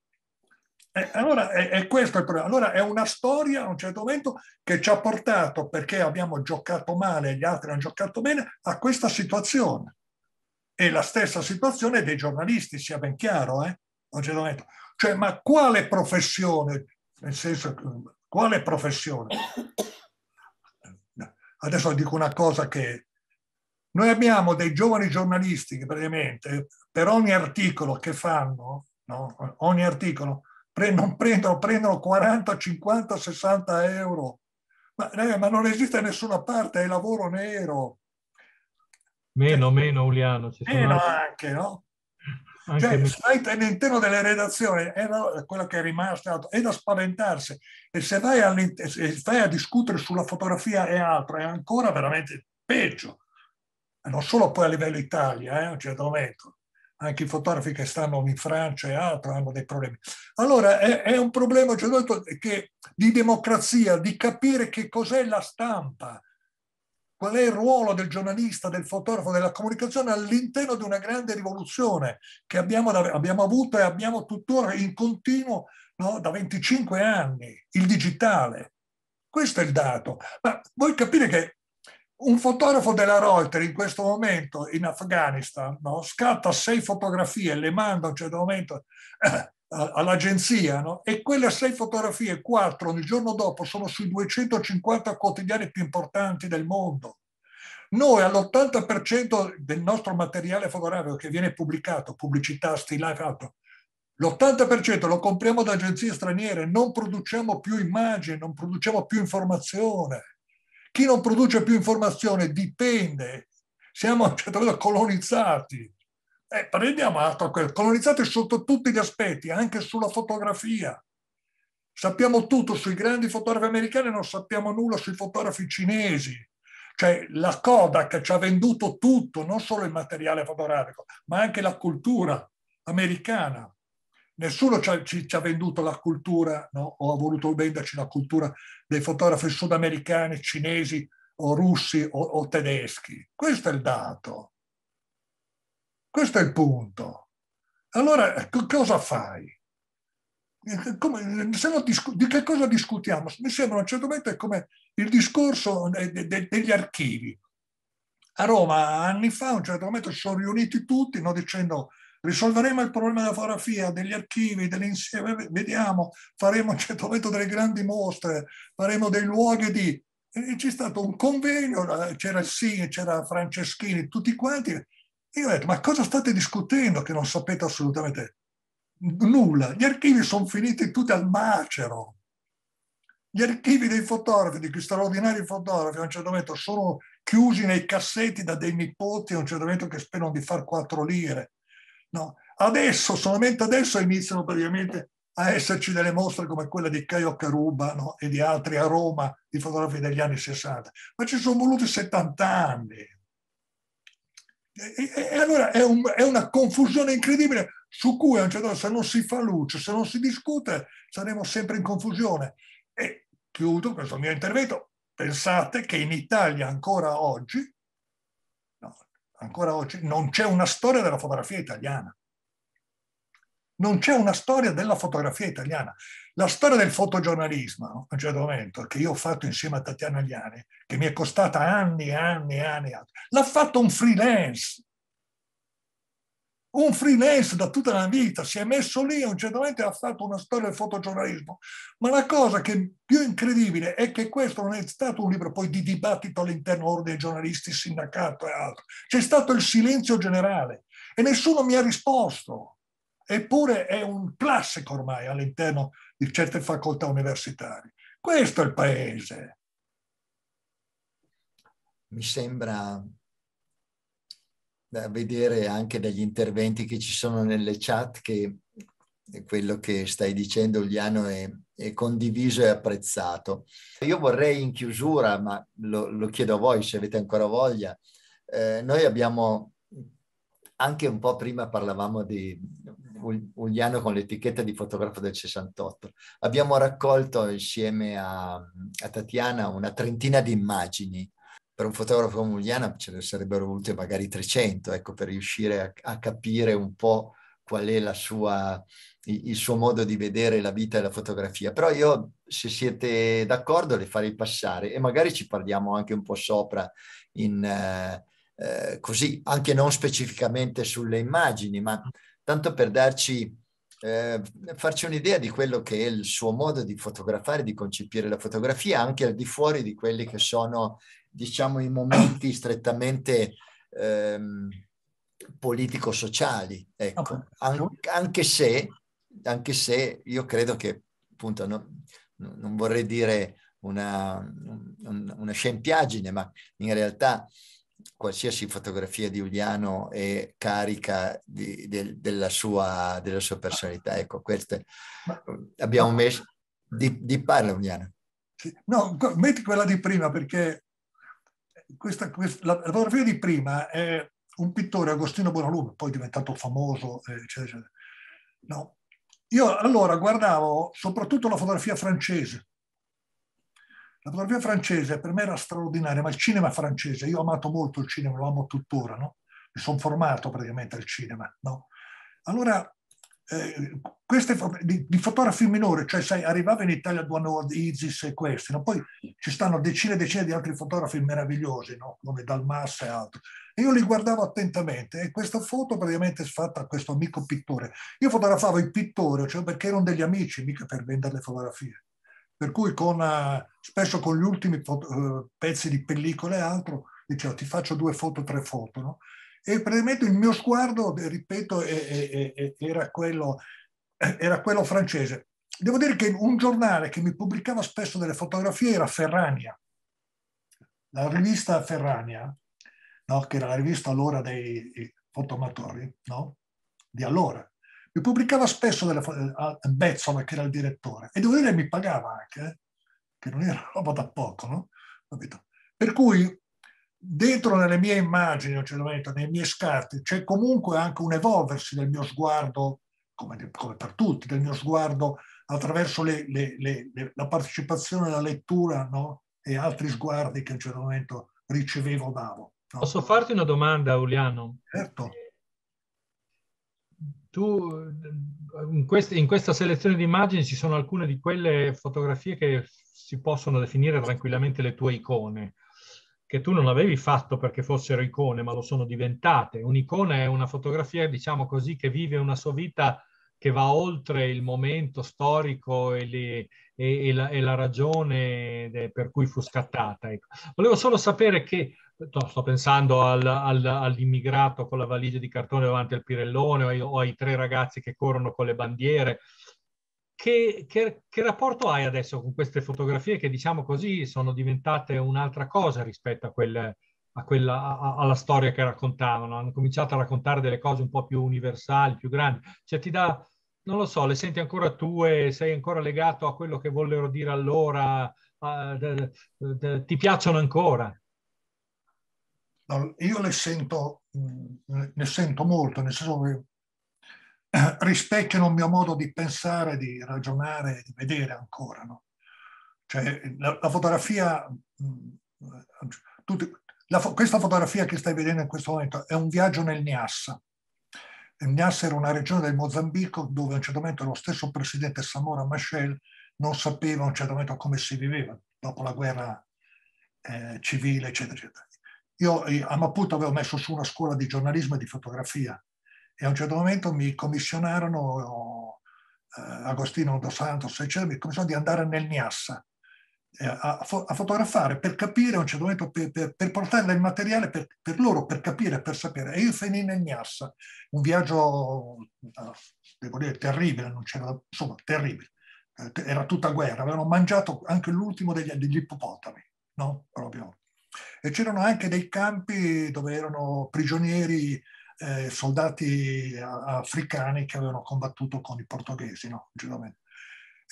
Eh, allora è, è, questo il problema. Allora è una storia a un certo momento che ci ha portato, perché abbiamo giocato male e gli altri hanno giocato bene, a questa situazione. E la stessa situazione dei giornalisti, sia ben chiaro, eh? Certo cioè, ma quale professione, nel senso, quale professione? Adesso dico una cosa che noi abbiamo dei giovani giornalisti che praticamente per ogni articolo che fanno, no? ogni articolo, non prendono, prendono 40, 50, 60 euro. Ma, eh, ma non esiste da nessuna parte, è lavoro nero. Meno, cioè, meno, Uliano. Ci meno anche, no? Anche cioè, all'interno delle redazioni è quella che è rimasta, è da spaventarsi. E se vai, se vai a discutere sulla fotografia e altro, è ancora veramente peggio. Non solo poi a livello Italia, eh, a un certo momento anche i fotografi che stanno in Francia e altro hanno dei problemi. Allora è, è un problema cioè, che, di democrazia, di capire che cos'è la stampa, qual è il ruolo del giornalista, del fotografo, della comunicazione all'interno di una grande rivoluzione che abbiamo, abbiamo avuto e abbiamo tuttora in continuo no, da 25 anni, il digitale. Questo è il dato. Ma voi capite che un fotografo della Reuters in questo momento in Afghanistan no, scatta sei fotografie, le manda a un certo momento eh, all'agenzia no, e quelle sei fotografie, quattro il giorno dopo, sono sui 250 quotidiani più importanti del mondo. Noi all'80% del nostro materiale fotografico che viene pubblicato, pubblicità, stile, altro, l'80% lo compriamo da agenzie straniere, non produciamo più immagini, non produciamo più informazione chi non produce più informazione dipende. Siamo a un certo punto colonizzati. Eh, prendiamo atto a quello. Colonizzati sotto tutti gli aspetti, anche sulla fotografia. Sappiamo tutto sui grandi fotografi americani, non sappiamo nulla sui fotografi cinesi. Cioè la Kodak ci ha venduto tutto, non solo il materiale fotografico, ma anche la cultura americana nessuno ci ha, ci, ci ha, venduto la cultura no? o ha voluto venderci la cultura dei fotografi sudamericani, cinesi o russi o, o tedeschi. Questo è il dato. Questo è il punto. Allora, cosa fai? Come, no, di che cosa discutiamo? Mi sembra a un certo momento come il discorso de, de, degli archivi. A Roma, anni fa, a un certo momento si sono riuniti tutti no, dicendo risolveremo il problema della fotografia, degli archivi, dell'insieme, vediamo, faremo certamente delle grandi mostre, faremo dei luoghi di... E c'è stato un convegno, eh, c'era il Sini, c'era Franceschini, tutti quanti. Io ho detto, ma cosa state discutendo che non sapete assolutamente nulla? Gli archivi sono finiti tutti al macero. Gli archivi dei fotografi, di questi straordinari fotografi, a un certo momento sono chiusi nei cassetti da dei nipoti, a un certo momento che sperano di far quattro lire No. Adesso, solamente adesso iniziano praticamente a esserci delle mostre come quella di Caio Caruba no? e di altri a Roma, di fotografi degli anni 60, ma ci sono voluti 70 anni. E, e, allora è, un, è, una confusione incredibile su cui a un certo punto se non si fa luce, se non si discute, saremo sempre in confusione. E chiudo questo mio intervento. Pensate che in Italia ancora oggi ancora oggi, non c'è una storia della fotografia italiana. Non c'è una storia della fotografia italiana. La storia del fotogiornalismo, a un certo momento, che io ho fatto insieme a Tatiana Liani, che mi è costata anni e anni e anni. l'ha fatto un freelance un freelance da tutta la vita, si è messo lì e a un certo momento ha fatto una storia del fotogiornalismo. Ma la cosa che più incredibile è che questo non è stato un libro poi di dibattito all'interno dei giornalisti, sindacato e altro. C'è stato il silenzio generale e nessuno mi ha risposto. Eppure è un classico ormai all'interno di certe facoltà universitarie. Questo è il paese. Mi sembra da vedere anche dagli interventi che ci sono nelle chat che quello che stai dicendo Uliano è, è condiviso e apprezzato. Io vorrei in chiusura, ma lo, lo chiedo a voi se avete ancora voglia, eh, noi abbiamo anche un po' prima parlavamo di Uliano con l'etichetta di fotografo del 68. Abbiamo raccolto insieme a, a Tatiana una trentina di immagini per un fotografo come Uliana ce ne sarebbero volute magari 300, ecco, per riuscire a, a capire un po' qual è sua, il suo modo di vedere la vita e la fotografia. Però io, se siete d'accordo, le farei passare e magari ci parliamo anche un po' sopra in, eh, eh, così, anche non specificamente sulle immagini, ma tanto per darci, eh, farci un'idea di quello che è il suo modo di fotografare, di concepire la fotografia, anche al di fuori di quelli che sono diciamo, i momenti strettamente ehm, politico-sociali, ecco. An- anche, se, anche, se, io credo che, appunto, no, non vorrei dire una, un, una scempiaggine, ma in realtà qualsiasi fotografia di Giuliano è carica di, de, della, sua, della, sua, personalità. Ecco, queste abbiamo messo... Di, di parla, Giuliano. No, metti quella di prima perché questa, questa, la, la, fotografia di prima è un pittore, Agostino Bonalumi, poi diventato famoso, eh, eccetera, eccetera. No. Io allora guardavo soprattutto la fotografia francese. La fotografia francese per me era straordinaria, ma il cinema francese, io ho amato molto il cinema, lo amo tuttora, no? mi sono formato praticamente al cinema. No? Allora eh, queste, di, di, fotografi minori, cioè sai, arrivava in Italia Duane Ward, Isis e questi, no? poi ci stanno decine e decine di altri fotografi meravigliosi, no? come Dalmassa e altro. E io li guardavo attentamente e questa foto praticamente è fatta a questo amico pittore. Io fotografavo i pittori, cioè perché erano degli amici, mica per vendere le fotografie. Per cui con, uh, spesso con gli ultimi foto, uh, pezzi di pellicola e altro, dicevo ti faccio due foto, tre foto, no? E praticamente il mio sguardo, ripeto, era, quello, era quello francese. Devo dire che un giornale che mi pubblicava spesso delle fotografie era Ferrania, la rivista Ferrania, no? che era la rivista allora dei fotomatori, no? di allora. Mi pubblicava spesso delle Bezzola, che era il direttore, e devo dire che mi pagava anche, eh? che non era roba da poco, no? Per cui dentro nelle mie immagini, nei miei scarti, c'è comunque anche un evolversi del mio sguardo, come, come per tutti, del mio sguardo attraverso le, le, le, la partecipazione alla lettura no? e altri sguardi che a un certo momento ricevevo davo. No? Posso farti una domanda, Uliano? Certo. Tu, in, quest- in questa selezione di immagini ci sono alcune di quelle fotografie che si possono definire tranquillamente le tue icone che tu non avevi fatto perché fossero icone, ma lo sono diventate. Un'icona è una fotografia, diciamo così, che vive una sua vita che va oltre il momento storico e, le, e, e, la, e la, ragione de, per cui fu scattata. Ecco. Volevo solo sapere che, no, sto pensando al, al, all'immigrato con la valigia di cartone davanti al Pirellone o ai, o ai tre ragazzi che corrono con le bandiere, che, che, che, rapporto hai adesso con queste fotografie che diciamo così sono diventate un'altra cosa rispetto a quelle, a quella, a, alla storia che raccontavano? Hanno cominciato a raccontare delle cose un po' più universali, più grandi. Cioè ti dà, non lo so, le senti ancora tue, sei ancora legato a quello che vollero dire allora, a, de, de, de, ti piacciono ancora? No, io le sento, mm, ne sento molto, nel senso che rispecchiano il mio modo di pensare, di ragionare, di vedere ancora. No? Cioè, la, la fotografia, mm, tutti, la, questa fotografia che stai vedendo in questo momento è un viaggio nel Niassa. Il Niassa era una regione del Mozambico dove a un certo momento lo stesso presidente Samora Machel non sapeva a un certo momento come si viveva dopo la guerra eh, civile, eccetera, eccetera. Io eh, a Maputo avevo messo su una scuola di giornalismo e di fotografia e a un certo momento mi commissionarono eh, Agostino Dos Santos, eccetera, mi commissionarono di andare nel Niassa eh, a, a, fotografare per capire a un certo momento, per, per, per portare del materiale per, per, loro, per capire, per sapere. E io finì nel Niassa, un viaggio, eh, devo dire, terribile, non c'era, insomma, terribile. Eh, era tutta guerra, avevano mangiato anche l'ultimo degli, degli ippopotami, no? Proprio. E c'erano anche dei campi dove erano prigionieri eh, soldati africani che avevano combattuto con i portoghesi, no? Giuramente.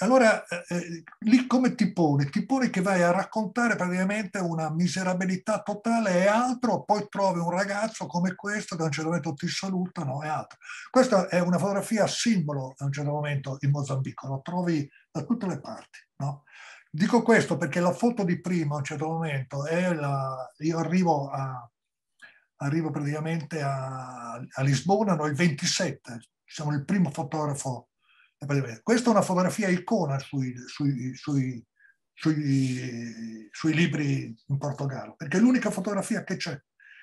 Allora, eh, eh, lì come ti pone? Ti pone che vai a raccontare praticamente una miserabilità totale e altro, poi trovi un ragazzo come questo che a un certo momento ti saluta, no? E altro. Questa è una fotografia simbolo a un certo momento in Mozambico, lo trovi da tutte le parti, no? Dico questo perché la foto di prima a un certo momento è la... io arrivo a, arrivo praticamente a, a Lisbona, noi 27, siamo il primo fotografo. Questa è una fotografia icona sui, sui, sui, sui libri in Portogallo, perché è l'unica fotografia che c'è.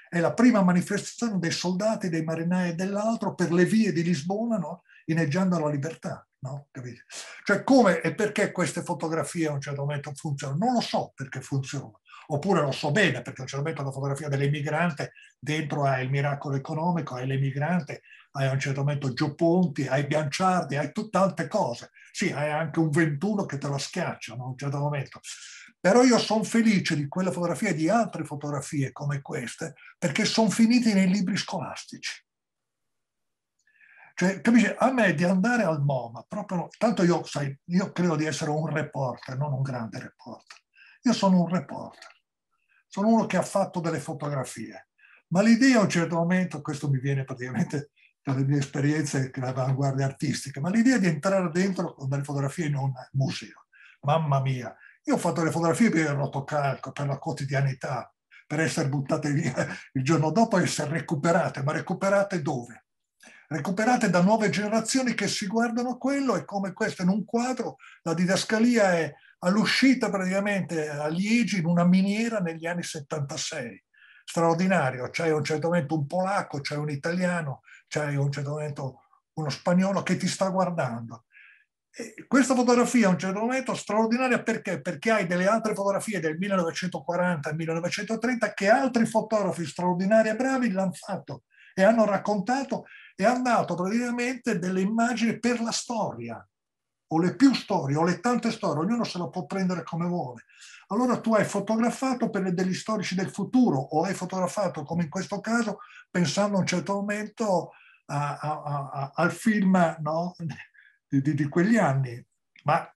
È la prima manifestazione dei soldati, dei marinai e dell'altro per le vie di Lisbona, no? ineggiando la libertà. No? Cioè come e perché queste fotografie a un certo momento funzionano? Non lo so perché funzionano oppure lo so bene perché non ce lo metto la fotografia dell'emigrante dentro a Il miracolo economico, hai l'emigrante, hai a un certo momento Gioponti, hai Bianciardi, hai tutte altre cose. Sì, hai anche un 21 che te lo schiaccia a un certo momento. Però io sono felice di quella fotografia e di altre fotografie come queste perché sono finite nei libri scolastici. Cioè, capisci, a me di andare al MoMA, proprio, tanto io, sai, io credo di essere un reporter, non un grande reporter. Io sono un reporter sono uno che ha fatto delle fotografie, ma l'idea a un certo momento, questo mi viene praticamente dalle mie esperienze all'avanguardia artistica, ma l'idea di entrare dentro con delle fotografie in un museo, mamma mia, io ho fatto le fotografie per il rotocalco, per la quotidianità, per essere buttate via il giorno dopo, e essere recuperate, ma recuperate dove? Recuperate da nuove generazioni che si guardano quello e come questo in un quadro, la didascalia è all'uscita praticamente a Liegi in una miniera negli anni 76. Straordinario, c'è a un certo momento un polacco, c'è un italiano, c'è a un certo momento uno spagnolo che ti sta guardando. E questa fotografia a un certo momento straordinaria perché? Perché hai delle altre fotografie del 1940 1930 che altri fotografi straordinari e bravi l'hanno fatto e hanno raccontato e hanno dato praticamente delle immagini per la storia o le più storie o le tante storie, ognuno se la può prendere come vuole. Allora tu hai fotografato per degli storici del futuro o hai fotografato, come in questo caso, pensando a un certo momento a, a, a, al film no? di, di, di quegli anni. Ma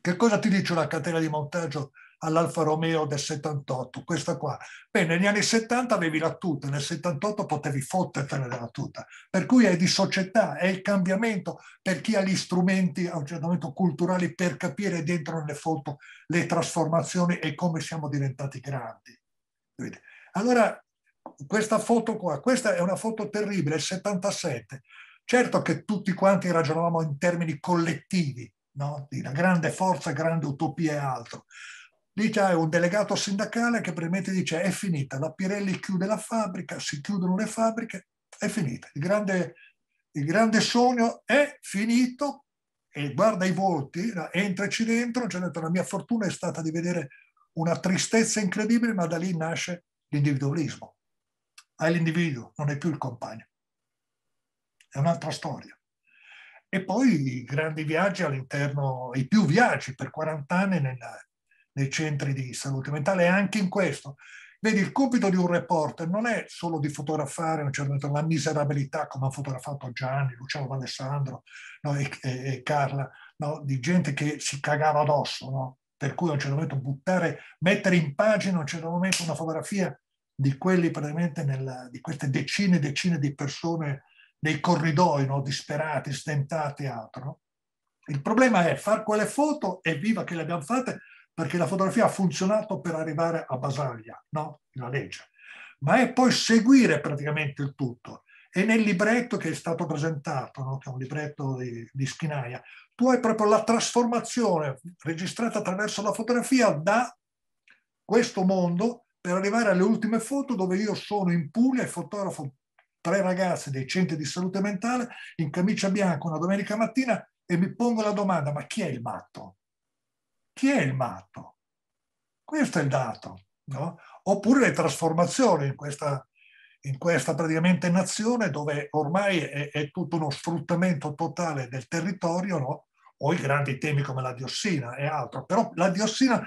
che cosa ti dice la catena di montaggio all'Alfa Romeo del 78, questa qua. Beh, negli anni 70 avevi la tuta, nel 78 potevi fottertene della tuta, per cui è di società, è il cambiamento per chi ha gli strumenti a un certo momento culturali per capire dentro nelle foto le trasformazioni e come siamo diventati grandi. Allora, questa foto qua, questa è una foto terribile, il 77. Certo che tutti quanti ragionavamo in termini collettivi, no? di una grande forza, grande utopia e altro. Lì c'è un delegato sindacale che praticamente dice è finita, la Pirelli chiude la fabbrica, si chiudono le fabbriche, è finita. Il grande, il grande sogno è finito e guarda i volti, entraci dentro, cioè la mia fortuna è stata di vedere una tristezza incredibile, ma da lì nasce l'individualismo. Hai l'individuo, non è più il compagno. È un'altra storia. E poi i grandi viaggi all'interno, i più viaggi per 40 anni nella, nei centri di salute mentale e anche in questo. Vedi, il compito di un reporter non è solo di fotografare un certo momento, la miserabilità, come ha fotografato Gianni, Luciano Alessandro no, e, e, e, Carla, no, di gente che si cagava addosso, no? per cui a un certo momento buttare, mettere in pagina a un certo momento una fotografia di quelli praticamente nella, di queste decine e decine di persone nei corridoi, no? disperati, stentati e altro. Il problema è fare quelle foto e viva che le abbiamo fatte, perché la fotografia ha funzionato per arrivare a Basaglia, no? la legge, ma è poi seguire praticamente il tutto. E nel libretto che è stato presentato, no? che è un libretto di, di Schinaia, tu hai proprio la trasformazione registrata attraverso la fotografia da questo mondo per arrivare alle ultime foto dove io sono in Puglia e fotografo tre ragazze dei centri di salute mentale in camicia bianca una domenica mattina e mi pongo la domanda ma chi è il matto? chi è il matto? Questo è il dato. No? Oppure le trasformazioni in questa, in questa praticamente nazione dove ormai è, è, tutto uno sfruttamento totale del territorio, no? o i grandi temi come la diossina e altro. Però la diossina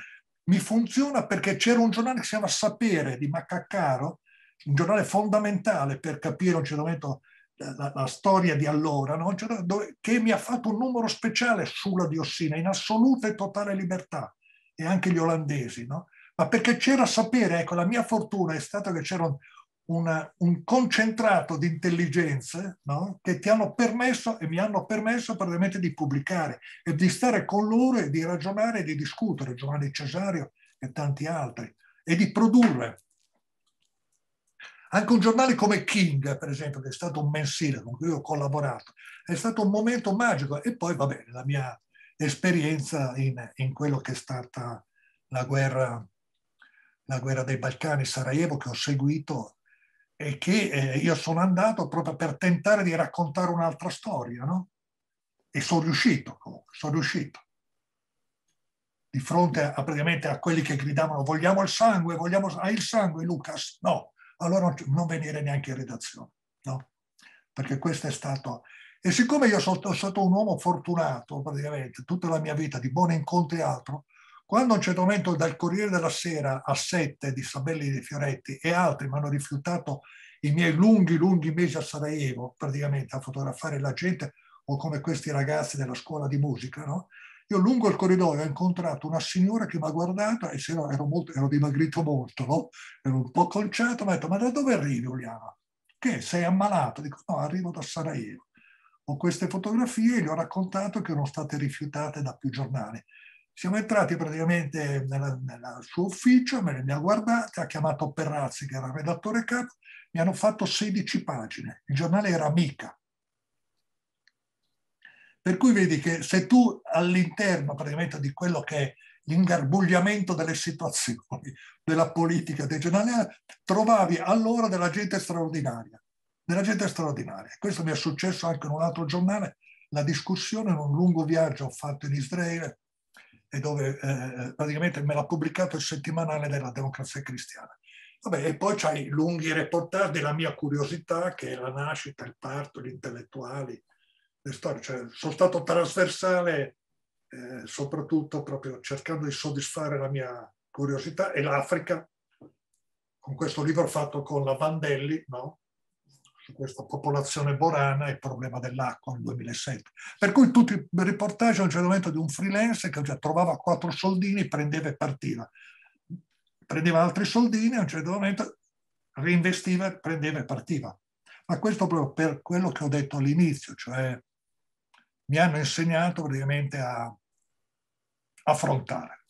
mi funziona perché c'era un giornale che si chiama Sapere di Macaccaro, un giornale fondamentale per capire un certo momento la, la, storia di allora, no? Cioè, che mi ha fatto un numero speciale sulla diossina, in assoluta e totale libertà, e anche gli olandesi, no? ma perché c'era sapere, ecco, la mia fortuna è stata che c'era un, una, un concentrato di intelligenze no? che ti hanno permesso e mi hanno permesso praticamente di pubblicare e di stare con loro e di ragionare e di discutere, Giovanni Cesario e tanti altri, e di produrre anche un giornale come King, per esempio, che è stato un mensile con cui ho collaborato, è stato un momento magico. E poi, va bene, la mia esperienza in, in quello che è stata la guerra, la guerra dei Balcani, Sarajevo, che ho seguito e che eh, io sono andato proprio per tentare di raccontare un'altra storia, no? E sono riuscito, comunque, sono riuscito di fronte a, praticamente a quelli che gridavano vogliamo il sangue, vogliamo ah, il sangue Lucas, no, allora non venire neanche in redazione, no? Perché questo è stato... E siccome io sono stato un uomo fortunato praticamente tutta la mia vita di buoni incontri e altro, quando a un certo momento dal Corriere della Sera a 7 di Sabelli di Fioretti e altri mi hanno rifiutato i miei lunghi, lunghi mesi a Sarajevo, praticamente a fotografare la gente o come questi ragazzi della scuola di musica, no? Io lungo il corridoio ho incontrato una signora che mi ha guardato e se no, ero, molto, ero dimagrito molto, no? ero un po' conciato, mi ha detto ma da dove arrivi Uliana? Che sei ammalato? Dico no, arrivo da Sarajevo. Ho queste fotografie e gli ho raccontato che erano state rifiutate da più giornali. Siamo entrati praticamente nel suo ufficio, me le ha guardate, ha chiamato Perrazzi che era redattore capo, mi hanno fatto 16 pagine. Il giornale era Mica, per cui vedi che se tu all'interno praticamente di quello che è l'ingarbugliamento delle situazioni della politica dei regionale, trovavi allora della gente straordinaria, della gente straordinaria. Questo mi è successo anche in un altro giornale, la discussione in un lungo viaggio fatto in Israele e dove eh, eh, praticamente me l'ha pubblicato il settimanale della democrazia cristiana. Vabbè, e poi c'hai lunghi reportage della mia curiosità, che è la nascita, il parto, gli intellettuali, le storie, cioè, sono stato trasversale eh, soprattutto proprio cercando di soddisfare la mia curiosità e l'Africa con questo libro fatto con la Vandelli, no? su questa popolazione borana e il problema dell'acqua nel 2007. Per cui tutti i reportage a un certo momento di un freelance che trovava quattro soldini, prendeva e partiva. Prendeva altri soldini a un certo momento reinvestiva, prendeva e partiva. Ma questo proprio per quello che ho detto all'inizio, cioè mi hanno insegnato praticamente a affrontare.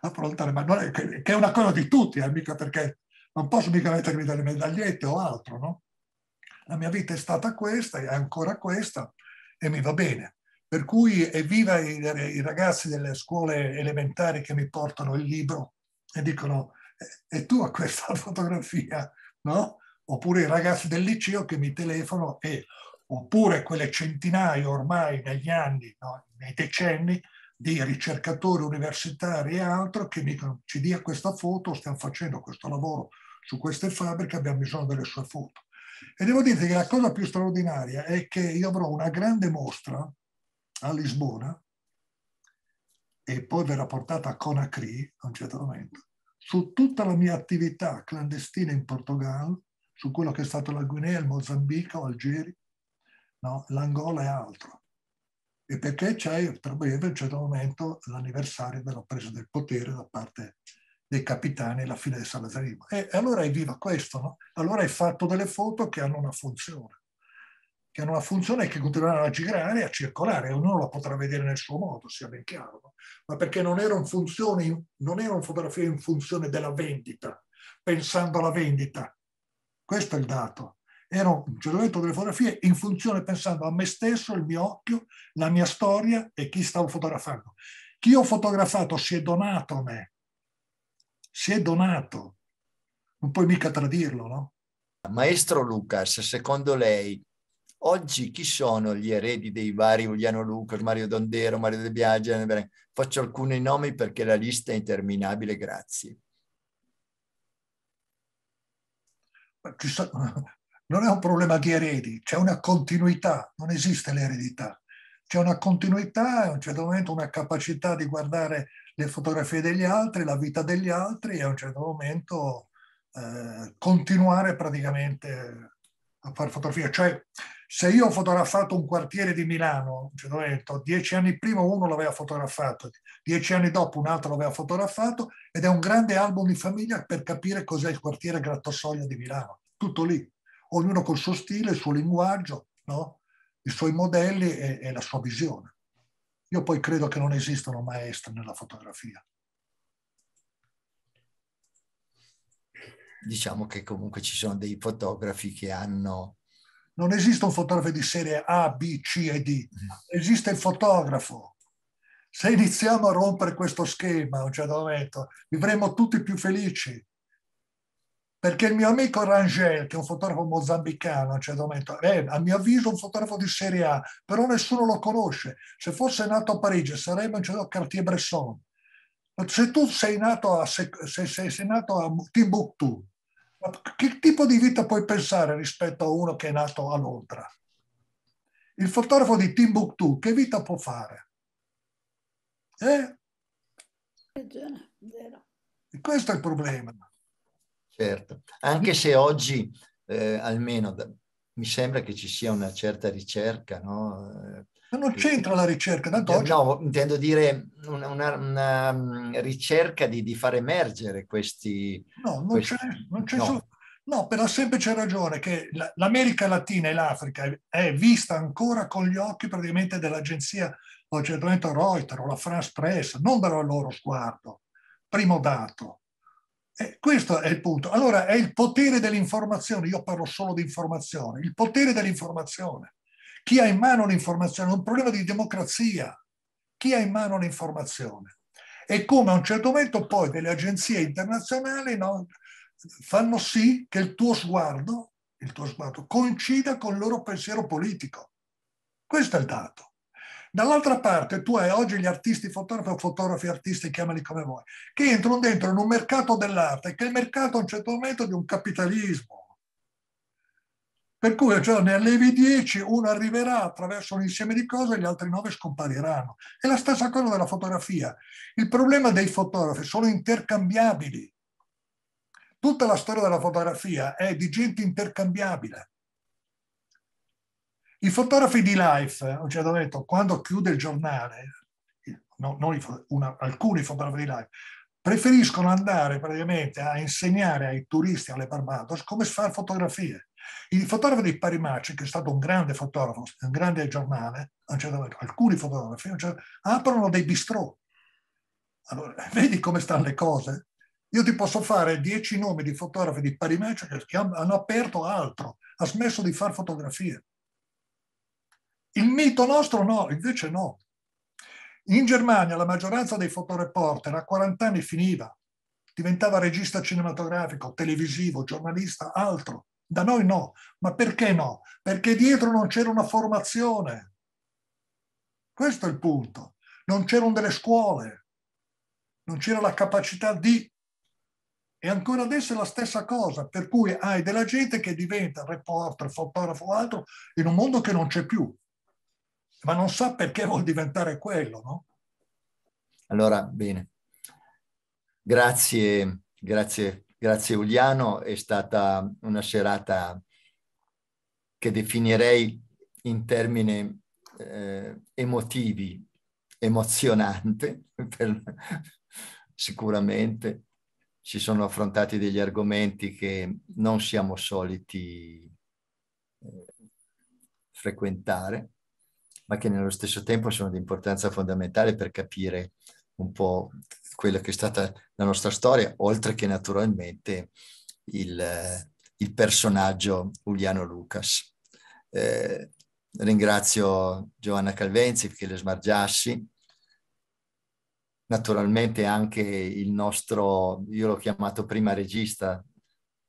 affrontare ma è, che è una cosa di tutti, eh, mica perché non posso mica mettermi delle medagliette o altro, no? La mia vita è stata questa, è ancora questa e mi va bene. Per cui evviva i, i ragazzi delle scuole elementari che mi portano il libro e dicono e tu a questa fotografia, no? Oppure i ragazzi del liceo che mi telefono e oppure quelle centinaia ormai negli anni, no, nei decenni, di ricercatori universitari e altro che mi dicono ci dia questa foto, stiamo facendo questo lavoro su queste fabbriche, abbiamo bisogno delle sue foto. E devo dirti che la cosa più straordinaria è che io avrò una grande mostra a Lisbona e poi verrà portata a Conakry a un certo momento, su tutta la mia attività clandestina in Portogallo, su quello che è stato la Guinea, il Mozambico, Algeri, no? l'Angola è altro. E perché c'è, tra breve, a un certo momento, l'anniversario della presa del potere da parte dei capitani la fine del Salazarino. E, e allora è viva questo, no? Allora hai fatto delle foto che hanno una funzione, che hanno una funzione che continueranno a girare e a circolare, ognuno la potrà vedere nel suo modo, sia ben chiaro, no? ma perché non erano, funzioni, non erano fotografie in funzione della vendita, pensando alla vendita. Questo è il dato ero un cervelletto delle fotografie in funzione pensando a me stesso, il mio occhio, la mia storia e chi stavo fotografando. Chi ho fotografato si è donato a me, si è donato, non puoi mica tradirlo, no? Maestro Lucas, secondo lei oggi chi sono gli eredi dei vari Giuliano Lucas, Mario Dondero, Mario De Biagio? Faccio alcuni nomi perché la lista è interminabile, grazie. non è un problema di eredi, c'è una continuità, non esiste l'eredità. C'è una continuità, a un certo momento una capacità di guardare le fotografie degli altri, la vita degli altri e a un certo momento eh, continuare praticamente a fare fotografia. Cioè, se io ho fotografato un quartiere di Milano, a un certo momento, dieci anni prima uno l'aveva fotografato, dieci anni dopo un altro l'aveva fotografato, ed è un grande album di famiglia per capire cos'è il quartiere Grattosoglia di Milano. Tutto lì ognuno col suo stile, il suo linguaggio, no? i suoi modelli e, e la sua visione. Io poi credo che non esistano maestri nella fotografia. Diciamo che comunque ci sono dei fotografi che hanno non esiste un fotografo di serie A, B, C e D, mm. esiste il fotografo. Se iniziamo a rompere questo schema a un certo momento, vivremo tutti più felici, perché il mio amico Rangel, che è un fotografo mozambicano, cioè Dometto, è eh, a mio avviso un fotografo di serie A, però nessuno lo conosce. Se fosse nato a Parigi sarebbe un certo Cartier-Bresson. Se tu sei nato a, se, se, se, a Timbuktu, che tipo di vita puoi pensare rispetto a uno che è nato a Londra? Il fotografo di Timbuktu che vita può fare? Eh? Questo è il problema certo. Anche se oggi, eh, almeno da, mi sembra che ci sia una certa ricerca, no? Ma non c'entra la ricerca, tanto oggi... No, intendo dire una, una, una mm, ricerca di, di, far emergere questi... No, non questi... c'è, non c'è no. Su... no. per la semplice ragione che l'America Latina e l'Africa è vista ancora con gli occhi praticamente dell'agenzia, o certamente Reuters o la France Press, non dal loro sguardo, primo dato. Eh, questo è il punto. Allora è il potere dell'informazione, io parlo solo di informazione, il potere dell'informazione. Chi ha in mano l'informazione è un problema di democrazia. Chi ha in mano l'informazione? E come a un certo momento poi delle agenzie internazionali no, fanno sì che il tuo sguardo, il tuo sguardo coincida con il loro pensiero politico. Questo è il dato. Dall'altra parte tu hai oggi gli artisti fotografi o fotografi artisti, chiamali come vuoi, che entrano dentro in un mercato dell'arte, che è il mercato a un certo momento di un capitalismo. Per cui cioè, ne allevi 10, uno arriverà attraverso un insieme di cose e gli altri 9 scompariranno. È la stessa cosa della fotografia. Il problema dei fotografi sono intercambiabili. Tutta la storia della fotografia è di gente intercambiabile. I fotografi di Life, eh, a un certo momento, quando chiude il giornale, no, una, alcuni fotografi di Life, preferiscono andare praticamente a insegnare ai turisti alle Barbados come fare fotografie. Il fotografo di Parimacci, che è stato un grande fotografo, un grande giornale, un certo, momento, alcuni fotografi certo, aprono dei bistrò. Allora, vedi come stanno le cose? Io ti posso fare dieci nomi di fotografi di Parimacci che hanno aperto altro, ha smesso di fare fotografie. Il mito nostro no, invece no. In Germania la maggioranza dei fotoreporter a 40 anni finiva, diventava regista cinematografico, televisivo, giornalista, altro. Da noi no. Ma perché no? Perché dietro non c'era una formazione. Questo è il punto. Non c'erano delle scuole, non c'era la capacità di... E ancora adesso è la stessa cosa, per cui hai della gente che diventa reporter, fotografo o altro in un mondo che non c'è più ma non sa perché vuol diventare quello, no? Allora, bene. Grazie, grazie, grazie Uliano, è stata una serata che definirei in termini eh, emotivi, emozionante, per, sicuramente si sono affrontati degli argomenti che non siamo soliti eh, frequentare ma che nello stesso tempo sono di importanza fondamentale per capire un po' quella che è stata la nostra storia, oltre che naturalmente il, il personaggio Giuliano Lucas. Eh, ringrazio Giovanna Calvenzi, Michele Smargiassi, naturalmente anche il nostro, io l'ho chiamato prima regista,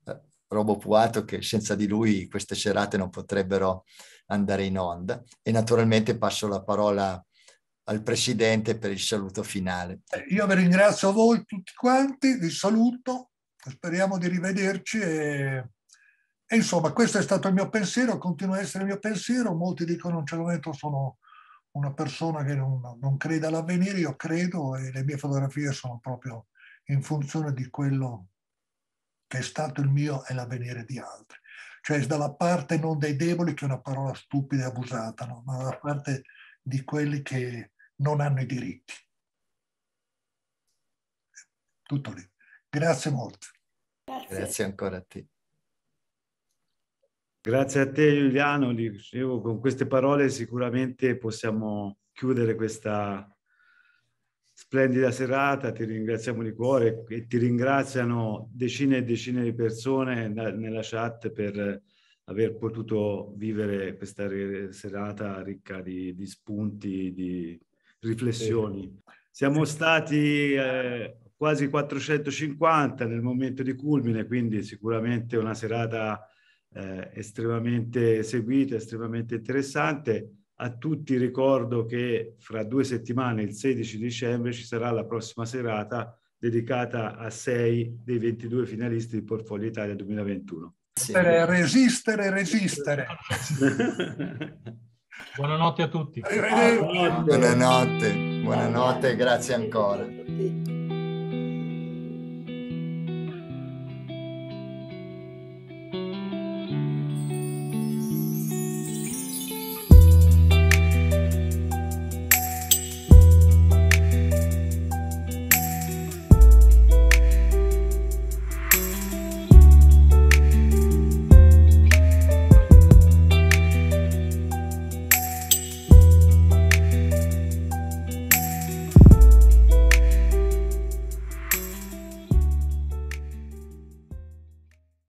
eh, Robo Puato, che senza di lui queste serate non potrebbero andare in onda. E naturalmente passo la parola al Presidente per il saluto finale. Io vi ringrazio voi tutti quanti, vi saluto, speriamo di rivederci e, e insomma questo è stato il mio pensiero, continua a essere il mio pensiero, molti dicono in un certo sono una persona che non, non crede all'avvenire, io credo e le mie fotografie sono proprio in funzione di quello che è stato il mio e l'avvenire di altri cioè dalla parte non dei deboli, che è una parola stupida e abusata, no? ma dalla parte di quelli che non hanno i diritti. Tutto lì. Grazie molto. Grazie, Grazie ancora a te. Grazie a te Giuliano, con queste parole sicuramente possiamo chiudere questa Splendida serata, ti ringraziamo di cuore e ti ringraziano decine e decine di persone nella chat per aver potuto vivere questa serata ricca di, di spunti, di riflessioni. Siamo stati eh, quasi 450 nel momento di culmine, quindi sicuramente una serata eh, estremamente seguita, estremamente interessante. A tutti ricordo che fra due settimane, il 16 dicembre, ci sarà la prossima serata dedicata a sei dei 22 finalisti di Portfolio Italia 2021. Resistere, resistere, resistere. Buonanotte a tutti. Buonanotte, eh, eh. buonanotte, buonanotte grazie ancora.